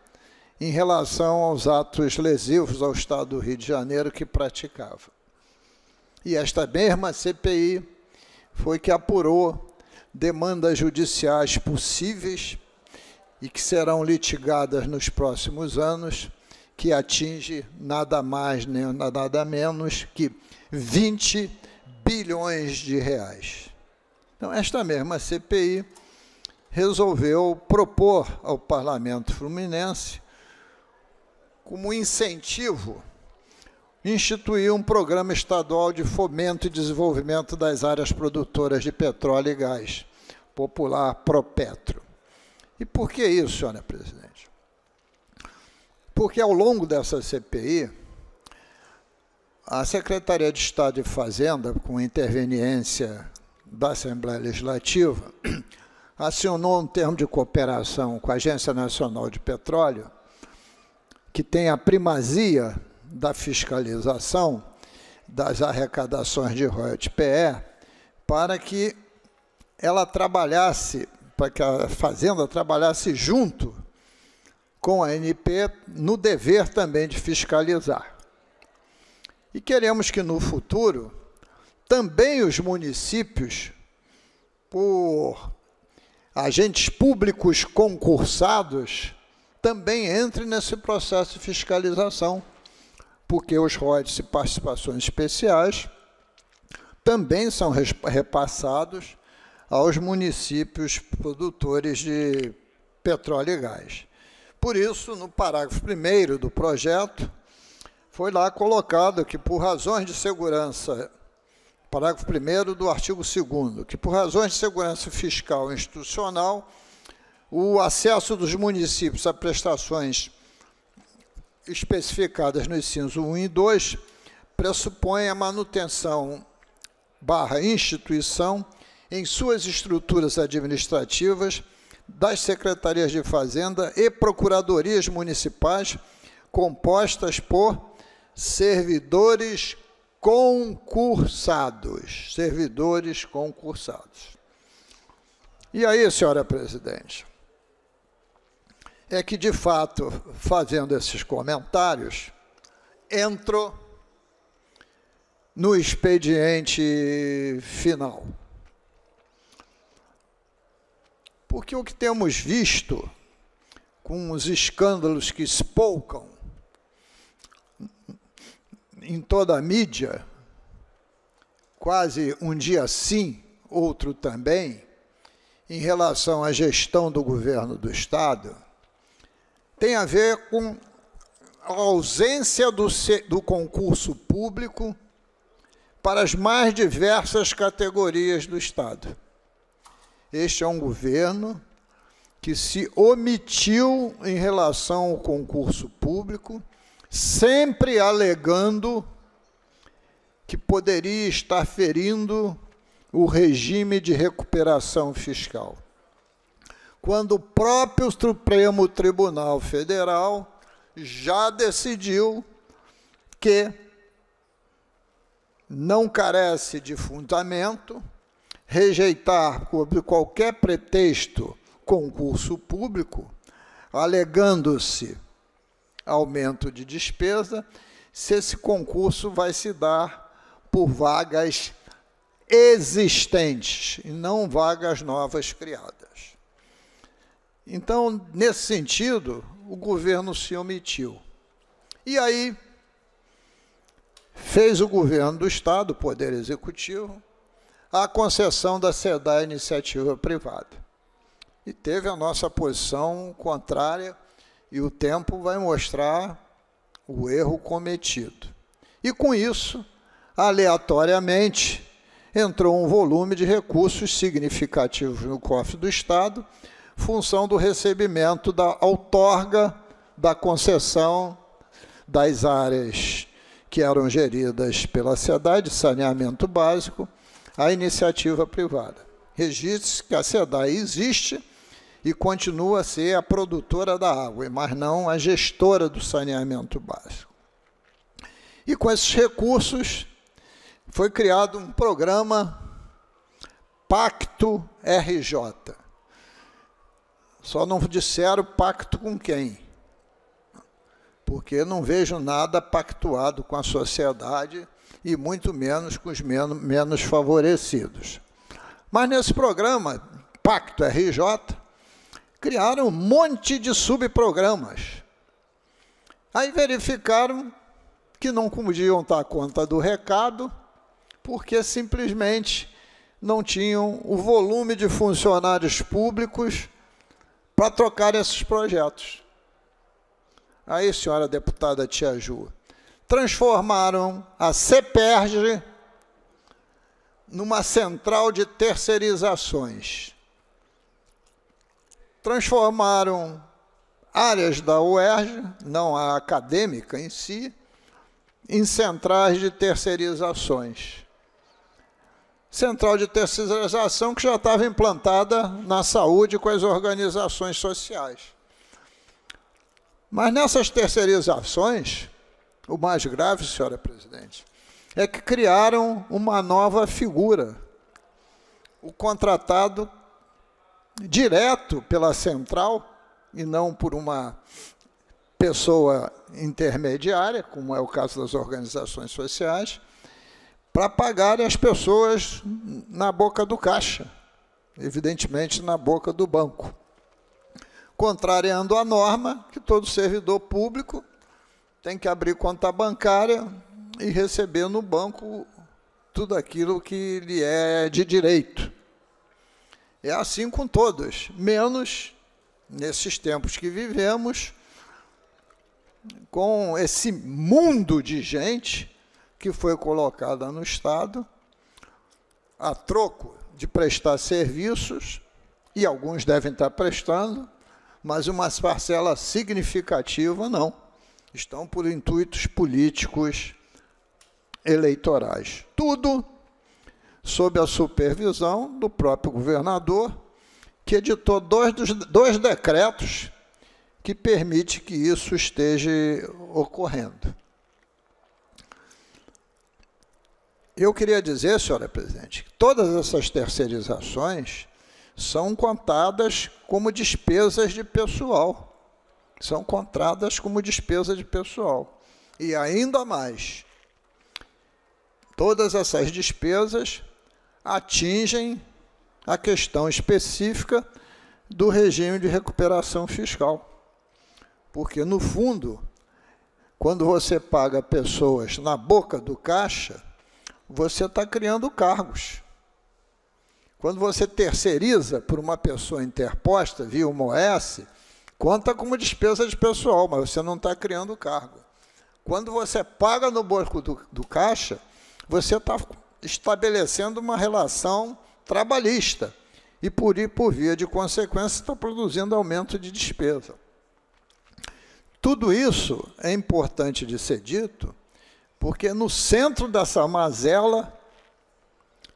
em relação aos atos lesivos ao Estado do Rio de Janeiro que praticava. E esta mesma CPI foi que apurou demandas judiciais possíveis e que serão litigadas nos próximos anos que atinge nada mais nem né, nada menos que 20 bilhões de reais. Então, esta mesma CPI resolveu propor ao Parlamento Fluminense, como incentivo, instituir um programa estadual de fomento e desenvolvimento das áreas produtoras de petróleo e gás, popular Propetro. E por que isso, senhora presidente? Porque ao longo dessa CPI, a Secretaria de Estado e Fazenda, com interveniência da Assembleia Legislativa, [clears throat] acionou um termo de cooperação com a Agência Nacional de Petróleo, que tem a primazia da fiscalização das arrecadações de royalty PE, para que ela trabalhasse, para que a Fazenda trabalhasse junto com a ANP no dever também de fiscalizar. E queremos que no futuro também os municípios, por agentes públicos concursados, também entrem nesse processo de fiscalização, porque os royalties e participações especiais também são repassados aos municípios produtores de petróleo e gás. Por isso, no parágrafo 1 do projeto, foi lá colocado que, por razões de segurança, parágrafo 1 do artigo 2, que, por razões de segurança fiscal e institucional, o acesso dos municípios a prestações especificadas nos incisos 1 e 2 pressupõe a manutenção barra instituição em suas estruturas administrativas das secretarias de Fazenda e procuradorias municipais compostas por servidores concursados. Servidores concursados. E aí, senhora presidente, é que de fato, fazendo esses comentários, entro no expediente final. Porque o que temos visto com os escândalos que espolcam em toda a mídia, quase um dia sim, outro também, em relação à gestão do governo do Estado, tem a ver com a ausência do, do concurso público para as mais diversas categorias do Estado. Este é um governo que se omitiu em relação ao concurso público, sempre alegando que poderia estar ferindo o regime de recuperação fiscal. Quando o próprio Supremo Tribunal Federal já decidiu que não carece de fundamento rejeitar, sob qualquer pretexto, concurso público, alegando-se aumento de despesa, se esse concurso vai se dar por vagas existentes e não vagas novas criadas. Então, nesse sentido, o governo se omitiu. E aí fez o governo do estado, o poder executivo, a concessão da SEDA à iniciativa privada. E teve a nossa posição contrária, e o tempo vai mostrar o erro cometido. E com isso, aleatoriamente, entrou um volume de recursos significativos no cofre do Estado, função do recebimento da outorga da concessão das áreas que eram geridas pela SEDA de saneamento básico, à iniciativa privada. Registre que a SEDAI existe e continua a ser a produtora da água, mas não a gestora do saneamento básico. E com esses recursos foi criado um programa Pacto RJ. Só não disseram pacto com quem, porque não vejo nada pactuado com a sociedade e muito menos com os menos, menos favorecidos. Mas nesse programa, Pacto RJ, criaram um monte de subprogramas. Aí verificaram que não podiam dar conta do recado, porque simplesmente não tinham o volume de funcionários públicos para trocar esses projetos. Aí, senhora deputada Tia Ju, transformaram a CEPERG numa central de terceirizações. Transformaram áreas da UERJ, não a acadêmica em si, em centrais de terceirizações. Central de terceirização que já estava implantada na saúde com as organizações sociais. Mas nessas terceirizações, o mais grave, senhora presidente, é que criaram uma nova figura. O contratado direto pela central e não por uma pessoa intermediária, como é o caso das organizações sociais, para pagar as pessoas na boca do caixa, evidentemente na boca do banco. Contrariando a norma que todo servidor público tem que abrir conta bancária e receber no banco tudo aquilo que lhe é de direito. É assim com todos, menos nesses tempos que vivemos, com esse mundo de gente que foi colocada no Estado a troco de prestar serviços, e alguns devem estar prestando, mas uma parcela significativa não estão por intuitos políticos eleitorais. Tudo sob a supervisão do próprio governador, que editou dois, dos, dois decretos que permite que isso esteja ocorrendo. Eu queria dizer, senhora presidente, que todas essas terceirizações são contadas como despesas de pessoal são contadas como despesa de pessoal. E ainda mais, todas essas despesas atingem a questão específica do regime de recuperação fiscal. Porque, no fundo, quando você paga pessoas na boca do caixa, você está criando cargos. Quando você terceiriza por uma pessoa interposta, via uma OS, Conta como despesa de pessoal, mas você não está criando cargo. Quando você paga no banco do, do caixa, você está estabelecendo uma relação trabalhista e, por, e por via de consequência, está produzindo aumento de despesa. Tudo isso é importante de ser dito, porque no centro dessa mazela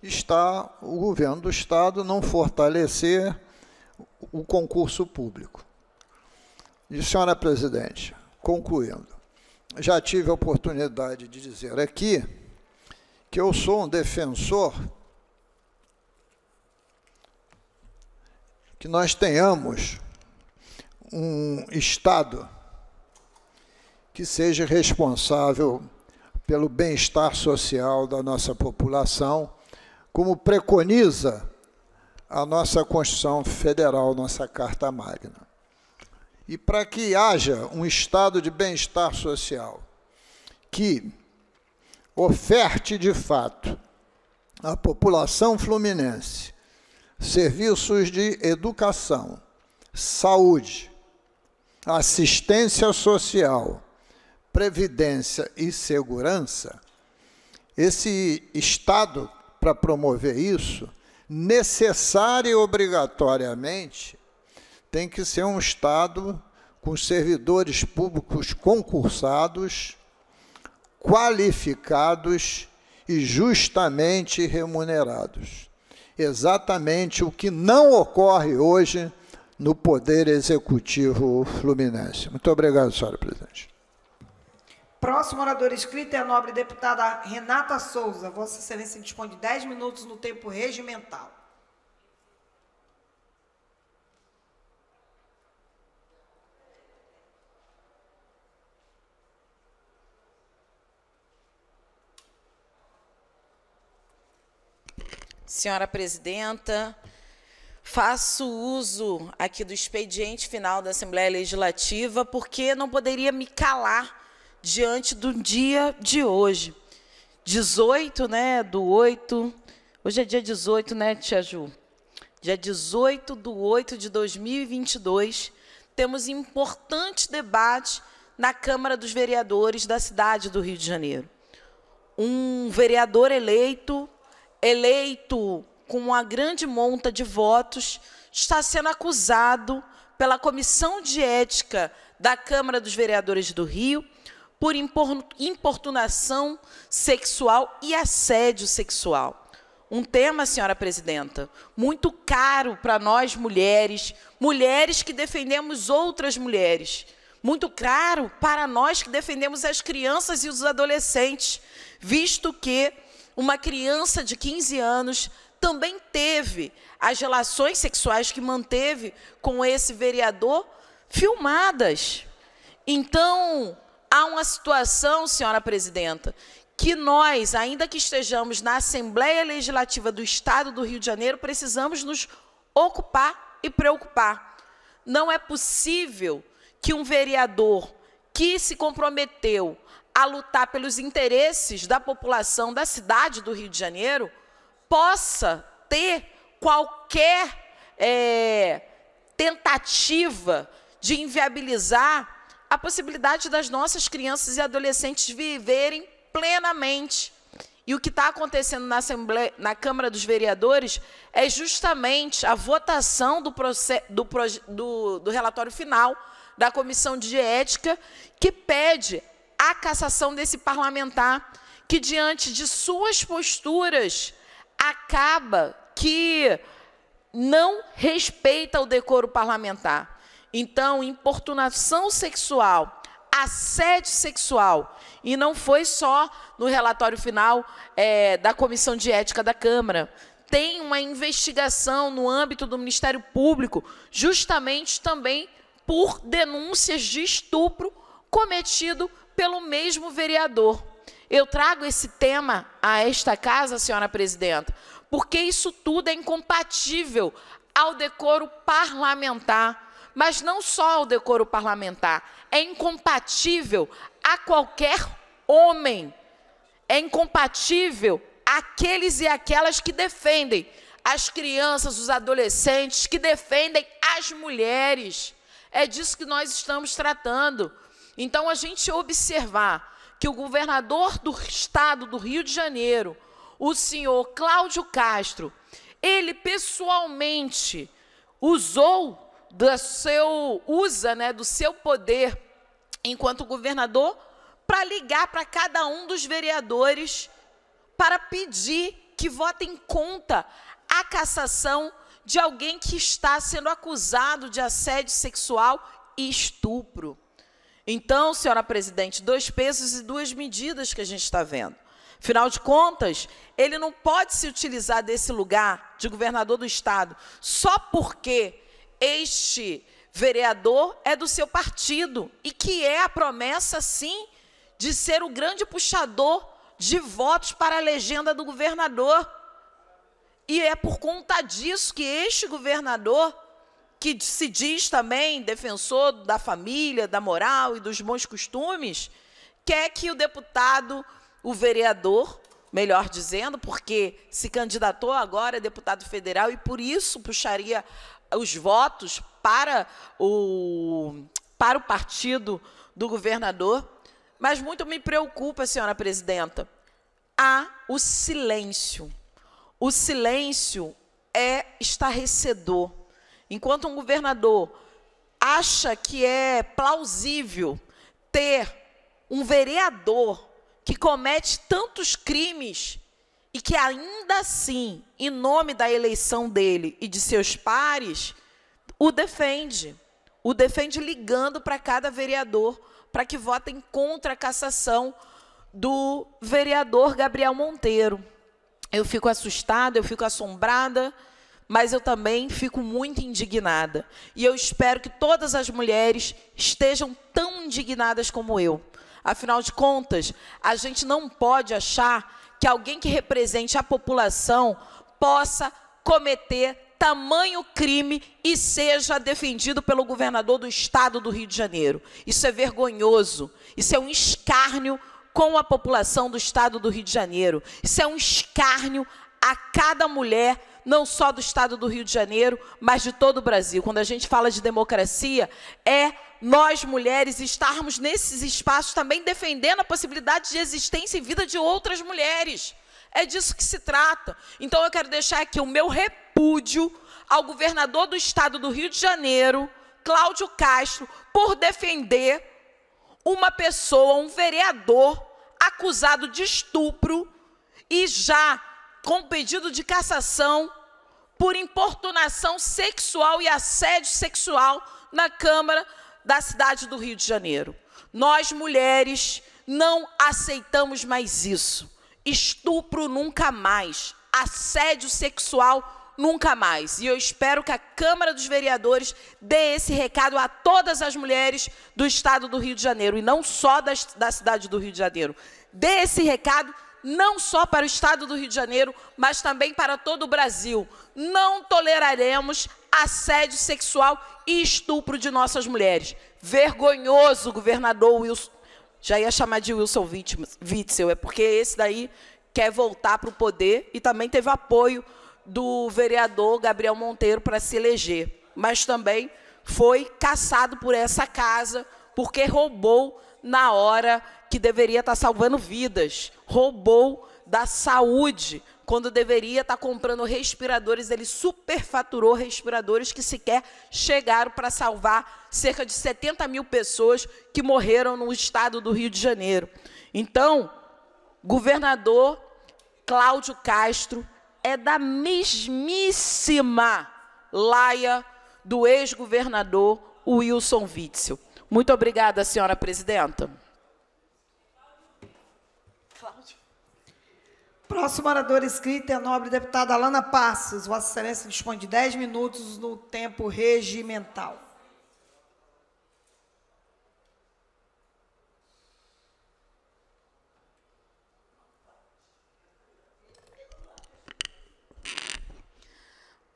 está o governo do Estado não fortalecer o concurso público. E, senhora presidente, concluindo, já tive a oportunidade de dizer aqui que eu sou um defensor que nós tenhamos um Estado que seja responsável pelo bem-estar social da nossa população, como preconiza a nossa Constituição Federal, nossa Carta Magna e para que haja um estado de bem-estar social que oferte de fato à população fluminense serviços de educação, saúde, assistência social, previdência e segurança, esse Estado, para promover isso, necessário e obrigatoriamente tem que ser um Estado com servidores públicos concursados, qualificados e justamente remunerados. Exatamente o que não ocorre hoje no Poder Executivo Fluminense. Muito obrigado, senhora presidente. Próximo orador inscrito é a nobre deputada Renata Souza. Vossa Excelência dispõe de 10 minutos no tempo regimental. senhora presidenta. Faço uso aqui do expediente final da Assembleia Legislativa, porque não poderia me calar diante do dia de hoje. 18, né, do 8. Hoje é dia 18, né, Tia Ju? Dia 18 do 8 de 2022, temos importante debate na Câmara dos Vereadores da cidade do Rio de Janeiro. Um vereador eleito eleito com uma grande monta de votos, está sendo acusado pela Comissão de Ética da Câmara dos Vereadores do Rio por importunação sexual e assédio sexual. Um tema, senhora presidenta, muito caro para nós mulheres, mulheres que defendemos outras mulheres. Muito caro para nós que defendemos as crianças e os adolescentes, visto que uma criança de 15 anos também teve as relações sexuais que manteve com esse vereador filmadas. Então, há uma situação, senhora presidenta, que nós, ainda que estejamos na Assembleia Legislativa do Estado do Rio de Janeiro, precisamos nos ocupar e preocupar. Não é possível que um vereador que se comprometeu a lutar pelos interesses da população da cidade do Rio de Janeiro possa ter qualquer é, tentativa de inviabilizar a possibilidade das nossas crianças e adolescentes viverem plenamente. E o que está acontecendo na, Assembleia, na Câmara dos Vereadores é justamente a votação do, do, do, do relatório final da Comissão de Ética, que pede a cassação desse parlamentar que, diante de suas posturas, acaba que não respeita o decoro parlamentar. Então, importunação sexual, assédio sexual, e não foi só no relatório final é, da Comissão de Ética da Câmara. Tem uma investigação no âmbito do Ministério Público, justamente também por denúncias de estupro cometido pelo mesmo vereador. Eu trago esse tema a esta casa, senhora presidenta, porque isso tudo é incompatível ao decoro parlamentar, mas não só ao decoro parlamentar, é incompatível a qualquer homem. É incompatível àqueles e aquelas que defendem as crianças, os adolescentes, que defendem as mulheres. É disso que nós estamos tratando. Então, a gente observar que o governador do estado do Rio de Janeiro, o senhor Cláudio Castro, ele pessoalmente usou do seu usa, né, do seu poder enquanto governador para ligar para cada um dos vereadores para pedir que votem contra a cassação de alguém que está sendo acusado de assédio sexual e estupro. Então, senhora presidente, dois pesos e duas medidas que a gente está vendo. Afinal de contas, ele não pode se utilizar desse lugar de governador do Estado só porque este vereador é do seu partido e que é a promessa, sim, de ser o grande puxador de votos para a legenda do governador. E é por conta disso que este governador que se diz também defensor da família, da moral e dos bons costumes, quer que o deputado, o vereador, melhor dizendo, porque se candidatou agora a deputado federal e por isso puxaria os votos para o, para o partido do governador. Mas muito me preocupa, senhora presidenta, há o silêncio. O silêncio é estarrecedor. Enquanto um governador acha que é plausível ter um vereador que comete tantos crimes e que ainda assim, em nome da eleição dele e de seus pares, o defende. O defende ligando para cada vereador para que votem contra a cassação do vereador Gabriel Monteiro. Eu fico assustada, eu fico assombrada mas eu também fico muito indignada. E eu espero que todas as mulheres estejam tão indignadas como eu. Afinal de contas, a gente não pode achar que alguém que represente a população possa cometer tamanho crime e seja defendido pelo governador do estado do Rio de Janeiro. Isso é vergonhoso, isso é um escárnio com a população do estado do Rio de Janeiro, isso é um escárnio a cada mulher não só do estado do Rio de Janeiro, mas de todo o Brasil. Quando a gente fala de democracia, é nós mulheres estarmos nesses espaços também defendendo a possibilidade de existência e vida de outras mulheres. É disso que se trata. Então eu quero deixar aqui o meu repúdio ao governador do estado do Rio de Janeiro, Cláudio Castro, por defender uma pessoa, um vereador acusado de estupro e já com pedido de cassação por importunação sexual e assédio sexual na Câmara da cidade do Rio de Janeiro. Nós, mulheres, não aceitamos mais isso. Estupro nunca mais. Assédio sexual nunca mais. E eu espero que a Câmara dos Vereadores dê esse recado a todas as mulheres do estado do Rio de Janeiro, e não só das, da cidade do Rio de Janeiro. Dê esse recado não só para o estado do Rio de Janeiro, mas também para todo o Brasil. Não toleraremos assédio sexual e estupro de nossas mulheres. Vergonhoso, governador Wilson. Já ia chamar de Wilson Witzel, é porque esse daí quer voltar para o poder e também teve apoio do vereador Gabriel Monteiro para se eleger, mas também foi caçado por essa casa porque roubou na hora que deveria estar salvando vidas, roubou da saúde quando deveria estar comprando respiradores, ele superfaturou respiradores que sequer chegaram para salvar cerca de 70 mil pessoas que morreram no estado do Rio de Janeiro. Então, governador Cláudio Castro é da mesmíssima laia do ex-governador Wilson Witzel. Muito obrigada, senhora presidenta. Próximo orador inscrito é a nobre deputada Alana Passos. Vossa Excelência dispõe de 10 minutos no tempo regimental.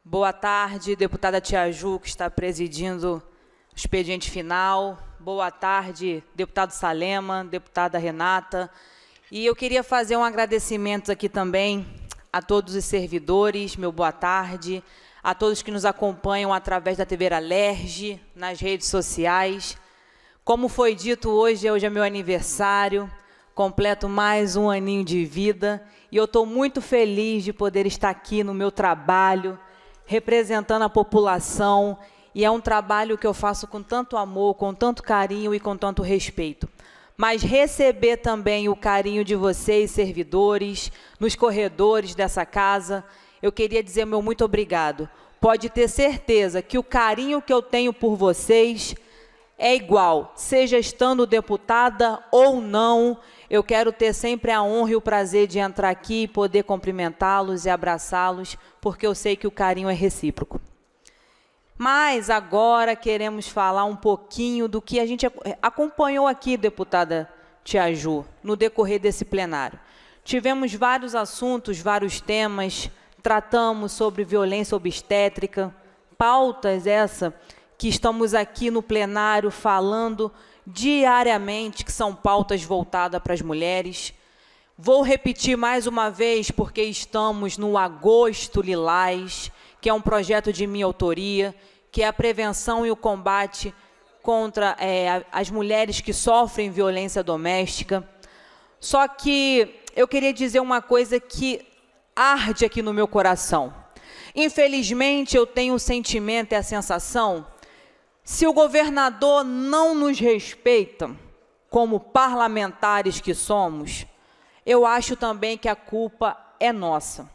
Boa tarde, deputada Tiaju, que está presidindo o expediente final. Boa tarde, deputado Salema, deputada Renata, e eu queria fazer um agradecimento aqui também a todos os servidores, meu boa tarde, a todos que nos acompanham através da TV Alerge, nas redes sociais. Como foi dito hoje, hoje é meu aniversário, completo mais um aninho de vida e eu estou muito feliz de poder estar aqui no meu trabalho, representando a população e é um trabalho que eu faço com tanto amor, com tanto carinho e com tanto respeito mas receber também o carinho de vocês, servidores, nos corredores dessa casa. Eu queria dizer meu muito obrigado. Pode ter certeza que o carinho que eu tenho por vocês é igual, seja estando deputada ou não. Eu quero ter sempre a honra e o prazer de entrar aqui e poder cumprimentá-los e abraçá-los, porque eu sei que o carinho é recíproco. Mas agora queremos falar um pouquinho do que a gente eh, acompanhou aqui, deputada Tiaju, no decorrer desse plenário. Tivemos vários assuntos, vários temas, tratamos sobre violência obstétrica, pautas essa que estamos aqui no plenário falando diariamente, que são pautas voltadas para as mulheres. Vou repetir mais uma vez, porque estamos no Agosto Lilás, que é um projeto de minha autoria, que é a prevenção e o combate contra é, as mulheres que sofrem violência doméstica. Só que eu queria dizer uma coisa que arde aqui no meu coração. Infelizmente, eu tenho o sentimento e a sensação: se o governador não nos respeita, como parlamentares que somos, eu acho também que a culpa é nossa.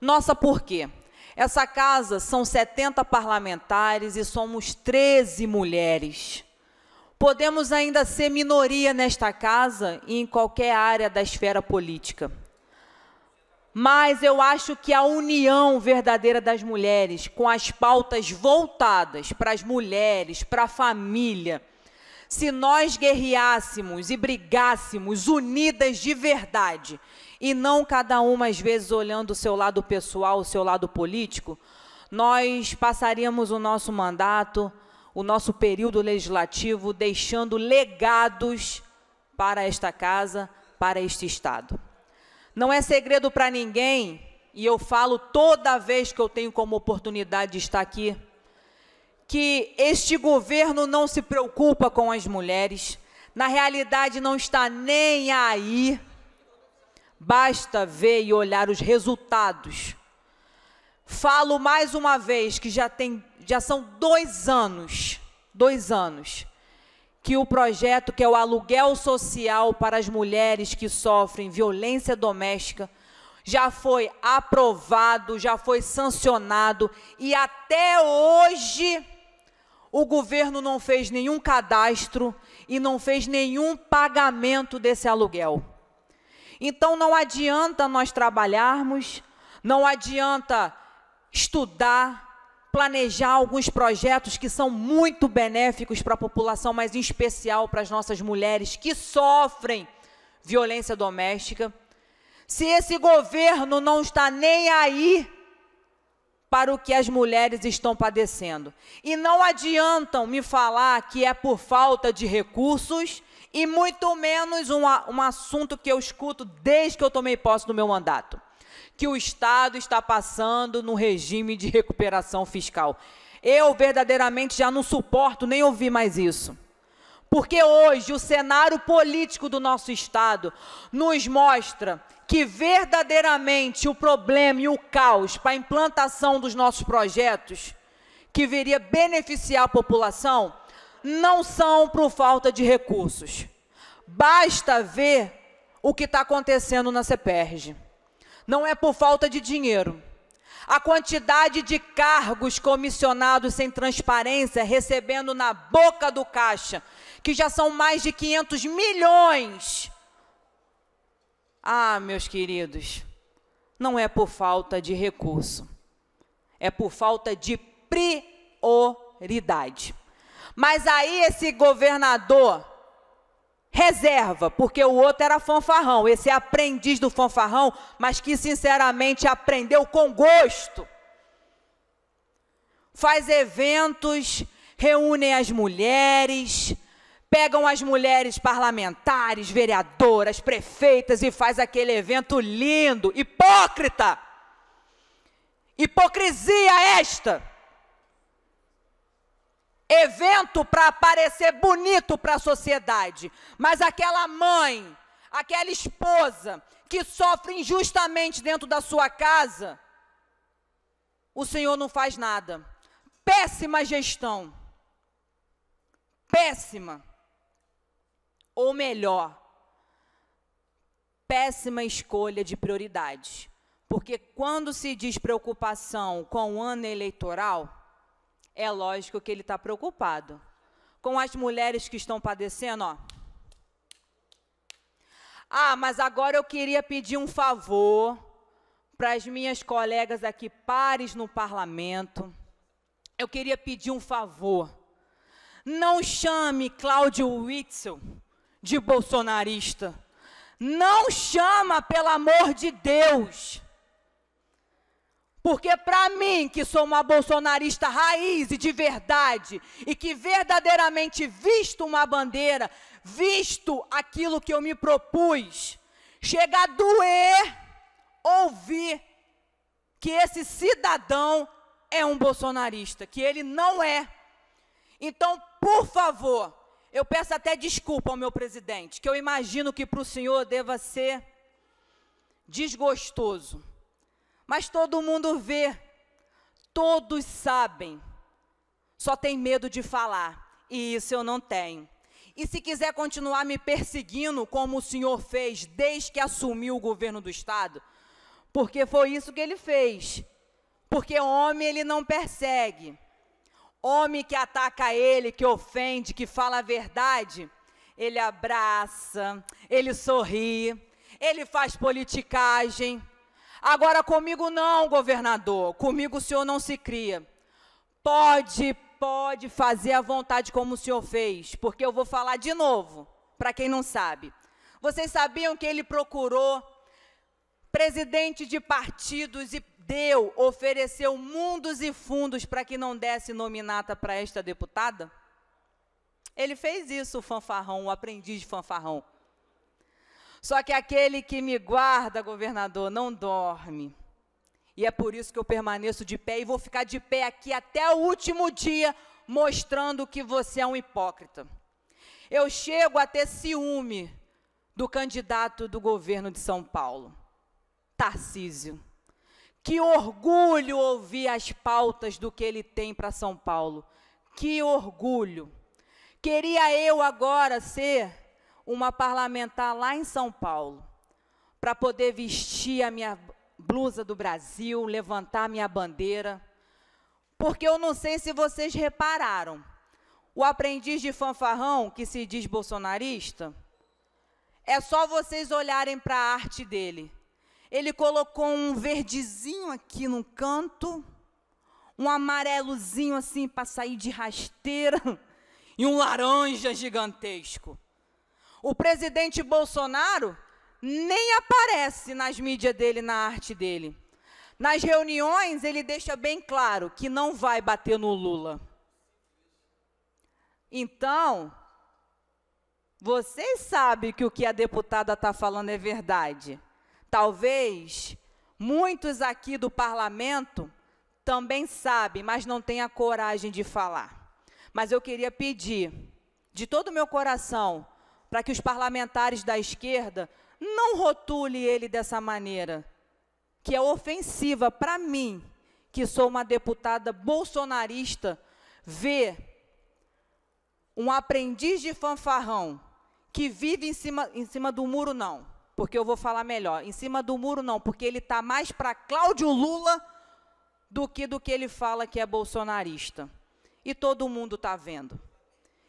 Nossa por quê? Essa casa são 70 parlamentares e somos 13 mulheres. Podemos ainda ser minoria nesta casa e em qualquer área da esfera política. Mas eu acho que a união verdadeira das mulheres, com as pautas voltadas para as mulheres, para a família, se nós guerreássemos e brigássemos unidas de verdade, e não cada uma, às vezes, olhando o seu lado pessoal, o seu lado político, nós passaríamos o nosso mandato, o nosso período legislativo, deixando legados para esta casa, para este Estado. Não é segredo para ninguém, e eu falo toda vez que eu tenho como oportunidade de estar aqui, que este governo não se preocupa com as mulheres, na realidade não está nem aí Basta ver e olhar os resultados. Falo mais uma vez que já tem, já são dois anos, dois anos, que o projeto que é o aluguel social para as mulheres que sofrem violência doméstica já foi aprovado, já foi sancionado e até hoje o governo não fez nenhum cadastro e não fez nenhum pagamento desse aluguel. Então não adianta nós trabalharmos, não adianta estudar, planejar alguns projetos que são muito benéficos para a população, mas em especial para as nossas mulheres que sofrem violência doméstica. Se esse governo não está nem aí para o que as mulheres estão padecendo. E não adiantam me falar que é por falta de recursos e muito menos um, um assunto que eu escuto desde que eu tomei posse do meu mandato, que o Estado está passando no regime de recuperação fiscal. Eu verdadeiramente já não suporto nem ouvir mais isso. Porque hoje o cenário político do nosso Estado nos mostra que verdadeiramente o problema e o caos para a implantação dos nossos projetos, que viria beneficiar a população, não são por falta de recursos. Basta ver o que está acontecendo na CEPERG. Não é por falta de dinheiro. A quantidade de cargos comissionados sem transparência, recebendo na boca do caixa, que já são mais de 500 milhões. Ah, meus queridos, não é por falta de recurso, é por falta de prioridade. Mas aí esse governador reserva, porque o outro era fanfarrão, esse aprendiz do fanfarrão, mas que sinceramente aprendeu com gosto. Faz eventos, reúnem as mulheres, pegam as mulheres parlamentares, vereadoras, prefeitas e faz aquele evento lindo, hipócrita. Hipocrisia esta evento para aparecer bonito para a sociedade, mas aquela mãe, aquela esposa que sofre injustamente dentro da sua casa, o Senhor não faz nada. Péssima gestão. Péssima. Ou melhor, péssima escolha de prioridades. Porque quando se diz preocupação com o ano eleitoral, é lógico que ele está preocupado. Com as mulheres que estão padecendo, ó. Ah, mas agora eu queria pedir um favor para as minhas colegas aqui, pares no parlamento. Eu queria pedir um favor. Não chame Cláudio Witzel de bolsonarista. Não chama, pelo amor de Deus. Porque para mim, que sou uma bolsonarista raiz e de verdade, e que verdadeiramente visto uma bandeira, visto aquilo que eu me propus, chega a doer ouvir que esse cidadão é um bolsonarista, que ele não é. Então, por favor, eu peço até desculpa ao meu presidente, que eu imagino que para o senhor deva ser desgostoso mas todo mundo vê, todos sabem, só tem medo de falar, e isso eu não tenho. E se quiser continuar me perseguindo, como o senhor fez desde que assumiu o governo do Estado, porque foi isso que ele fez. Porque homem ele não persegue. Homem que ataca ele, que ofende, que fala a verdade, ele abraça, ele sorri, ele faz politicagem, Agora, comigo não, governador. Comigo o senhor não se cria. Pode, pode fazer à vontade como o senhor fez, porque eu vou falar de novo, para quem não sabe. Vocês sabiam que ele procurou presidente de partidos e deu, ofereceu mundos e fundos para que não desse nominata para esta deputada? Ele fez isso, o fanfarrão, o aprendiz de fanfarrão. Só que aquele que me guarda, governador, não dorme. E é por isso que eu permaneço de pé e vou ficar de pé aqui até o último dia, mostrando que você é um hipócrita. Eu chego a ter ciúme do candidato do governo de São Paulo, Tarcísio. Que orgulho ouvir as pautas do que ele tem para São Paulo. Que orgulho. Queria eu agora ser uma parlamentar lá em São Paulo para poder vestir a minha blusa do Brasil, levantar a minha bandeira. Porque eu não sei se vocês repararam, o aprendiz de fanfarrão, que se diz bolsonarista, é só vocês olharem para a arte dele. Ele colocou um verdezinho aqui no canto, um amarelozinho assim para sair de rasteira [laughs] e um laranja gigantesco. O presidente Bolsonaro nem aparece nas mídias dele, na arte dele. Nas reuniões, ele deixa bem claro que não vai bater no Lula. Então, vocês sabem que o que a deputada está falando é verdade. Talvez muitos aqui do parlamento também sabem, mas não têm a coragem de falar. Mas eu queria pedir, de todo o meu coração, para que os parlamentares da esquerda não rotule ele dessa maneira, que é ofensiva para mim, que sou uma deputada bolsonarista, ver um aprendiz de fanfarrão que vive em cima, em cima do muro, não, porque eu vou falar melhor. Em cima do muro, não, porque ele está mais para Cláudio Lula do que do que ele fala que é bolsonarista. E todo mundo está vendo.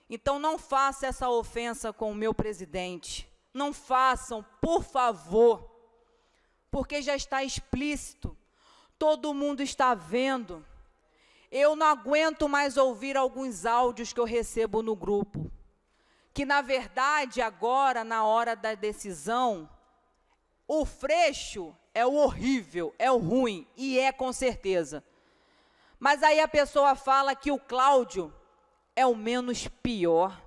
Então não faça essa ofensa com o meu presidente. Não façam, por favor. Porque já está explícito. Todo mundo está vendo. Eu não aguento mais ouvir alguns áudios que eu recebo no grupo. Que na verdade, agora, na hora da decisão, o freixo é o horrível, é o ruim, e é com certeza. Mas aí a pessoa fala que o Cláudio é o menos pior.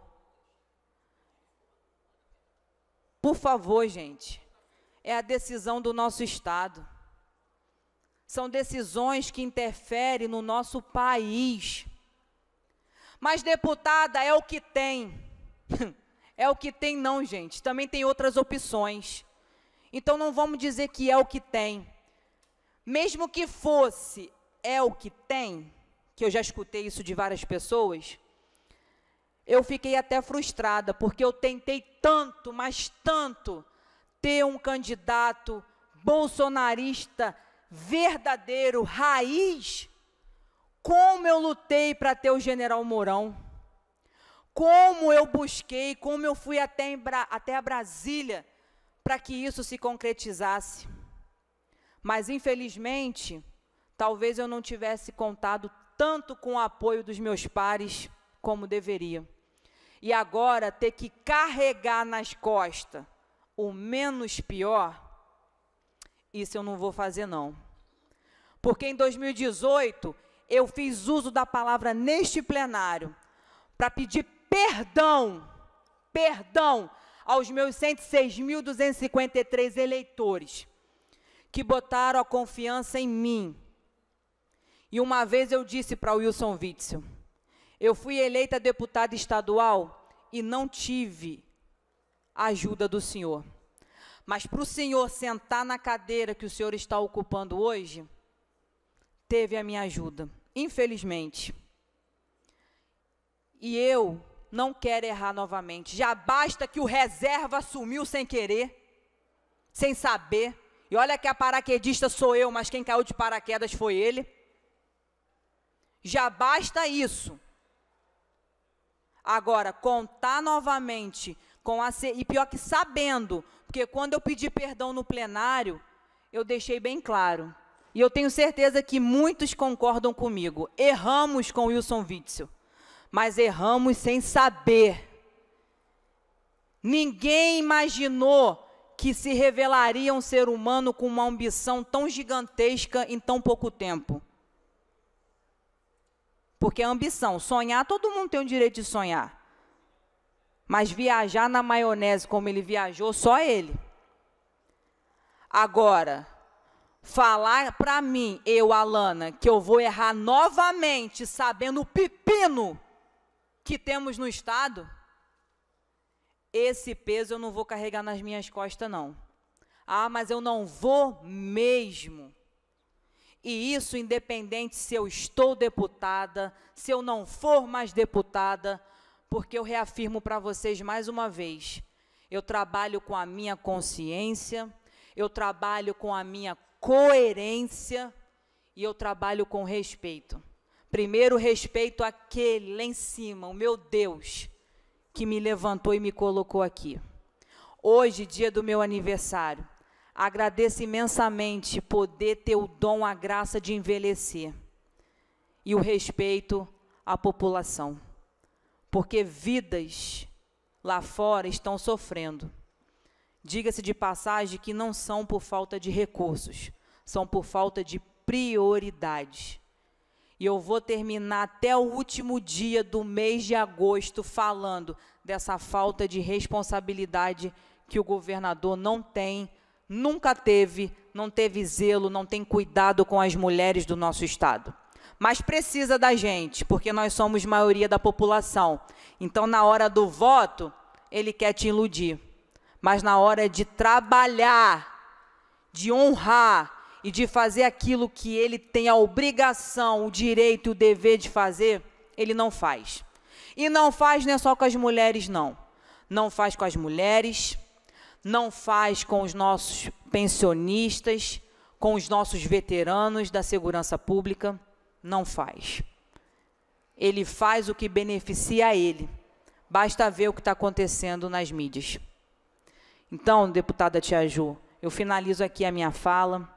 Por favor, gente, é a decisão do nosso Estado. São decisões que interferem no nosso país. Mas, deputada, é o que tem. [laughs] É o que tem, não, gente. Também tem outras opções. Então, não vamos dizer que é o que tem. Mesmo que fosse é o que tem, que eu já escutei isso de várias pessoas, eu fiquei até frustrada, porque eu tentei tanto, mas tanto, ter um candidato bolsonarista verdadeiro, raiz. Como eu lutei para ter o general Mourão. Como eu busquei, como eu fui até, Bra até a Brasília para que isso se concretizasse. Mas, infelizmente, talvez eu não tivesse contado tanto com o apoio dos meus pares como deveria e agora ter que carregar nas costas o menos pior, isso eu não vou fazer não. Porque em 2018 eu fiz uso da palavra neste plenário para pedir perdão, perdão aos meus 106.253 eleitores que botaram a confiança em mim. E uma vez eu disse para o Wilson Witzel, eu fui eleita deputada estadual e não tive a ajuda do senhor. Mas para o senhor sentar na cadeira que o senhor está ocupando hoje, teve a minha ajuda, infelizmente. E eu não quero errar novamente. Já basta que o reserva sumiu sem querer, sem saber. E olha que a paraquedista sou eu, mas quem caiu de paraquedas foi ele. Já basta isso. Agora, contar novamente com a e pior que sabendo, porque quando eu pedi perdão no plenário, eu deixei bem claro. E eu tenho certeza que muitos concordam comigo. Erramos com Wilson Witzel, mas erramos sem saber. Ninguém imaginou que se revelaria um ser humano com uma ambição tão gigantesca em tão pouco tempo. Porque a é ambição, sonhar, todo mundo tem o direito de sonhar. Mas viajar na maionese como ele viajou, só ele. Agora, falar para mim, eu, Alana, que eu vou errar novamente, sabendo o pepino que temos no Estado, esse peso eu não vou carregar nas minhas costas, não. Ah, mas eu não vou mesmo. E isso independente se eu estou deputada, se eu não for mais deputada, porque eu reafirmo para vocês mais uma vez, eu trabalho com a minha consciência, eu trabalho com a minha coerência e eu trabalho com respeito. Primeiro, respeito àquele lá em cima, o meu Deus, que me levantou e me colocou aqui. Hoje, dia do meu aniversário, Agradeço imensamente poder ter o dom, a graça de envelhecer e o respeito à população, porque vidas lá fora estão sofrendo. Diga-se de passagem que não são por falta de recursos, são por falta de prioridades. E eu vou terminar até o último dia do mês de agosto falando dessa falta de responsabilidade que o governador não tem Nunca teve, não teve zelo, não tem cuidado com as mulheres do nosso Estado. Mas precisa da gente, porque nós somos maioria da população. Então, na hora do voto, ele quer te iludir. Mas na hora de trabalhar, de honrar e de fazer aquilo que ele tem a obrigação, o direito e o dever de fazer, ele não faz. E não faz nem é só com as mulheres, não. Não faz com as mulheres, não faz com os nossos pensionistas, com os nossos veteranos da segurança pública, não faz. Ele faz o que beneficia a ele. Basta ver o que está acontecendo nas mídias. Então, deputada Tia Ju, eu finalizo aqui a minha fala.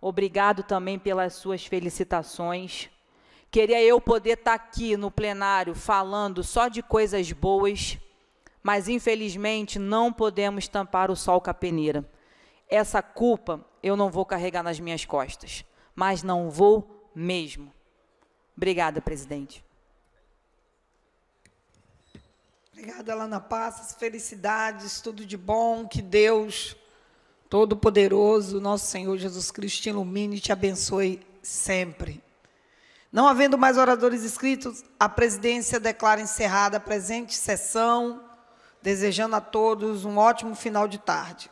Obrigado também pelas suas felicitações. Queria eu poder estar tá aqui no plenário falando só de coisas boas, mas infelizmente não podemos tampar o sol com a peneira. Essa culpa eu não vou carregar nas minhas costas, mas não vou mesmo. Obrigada, presidente. Obrigada, Lana Passas. Felicidades, tudo de bom. Que Deus Todo-Poderoso, nosso Senhor Jesus Cristo, te ilumine e te abençoe sempre. Não havendo mais oradores inscritos, a presidência declara encerrada a presente sessão desejando a todos um ótimo final de tarde.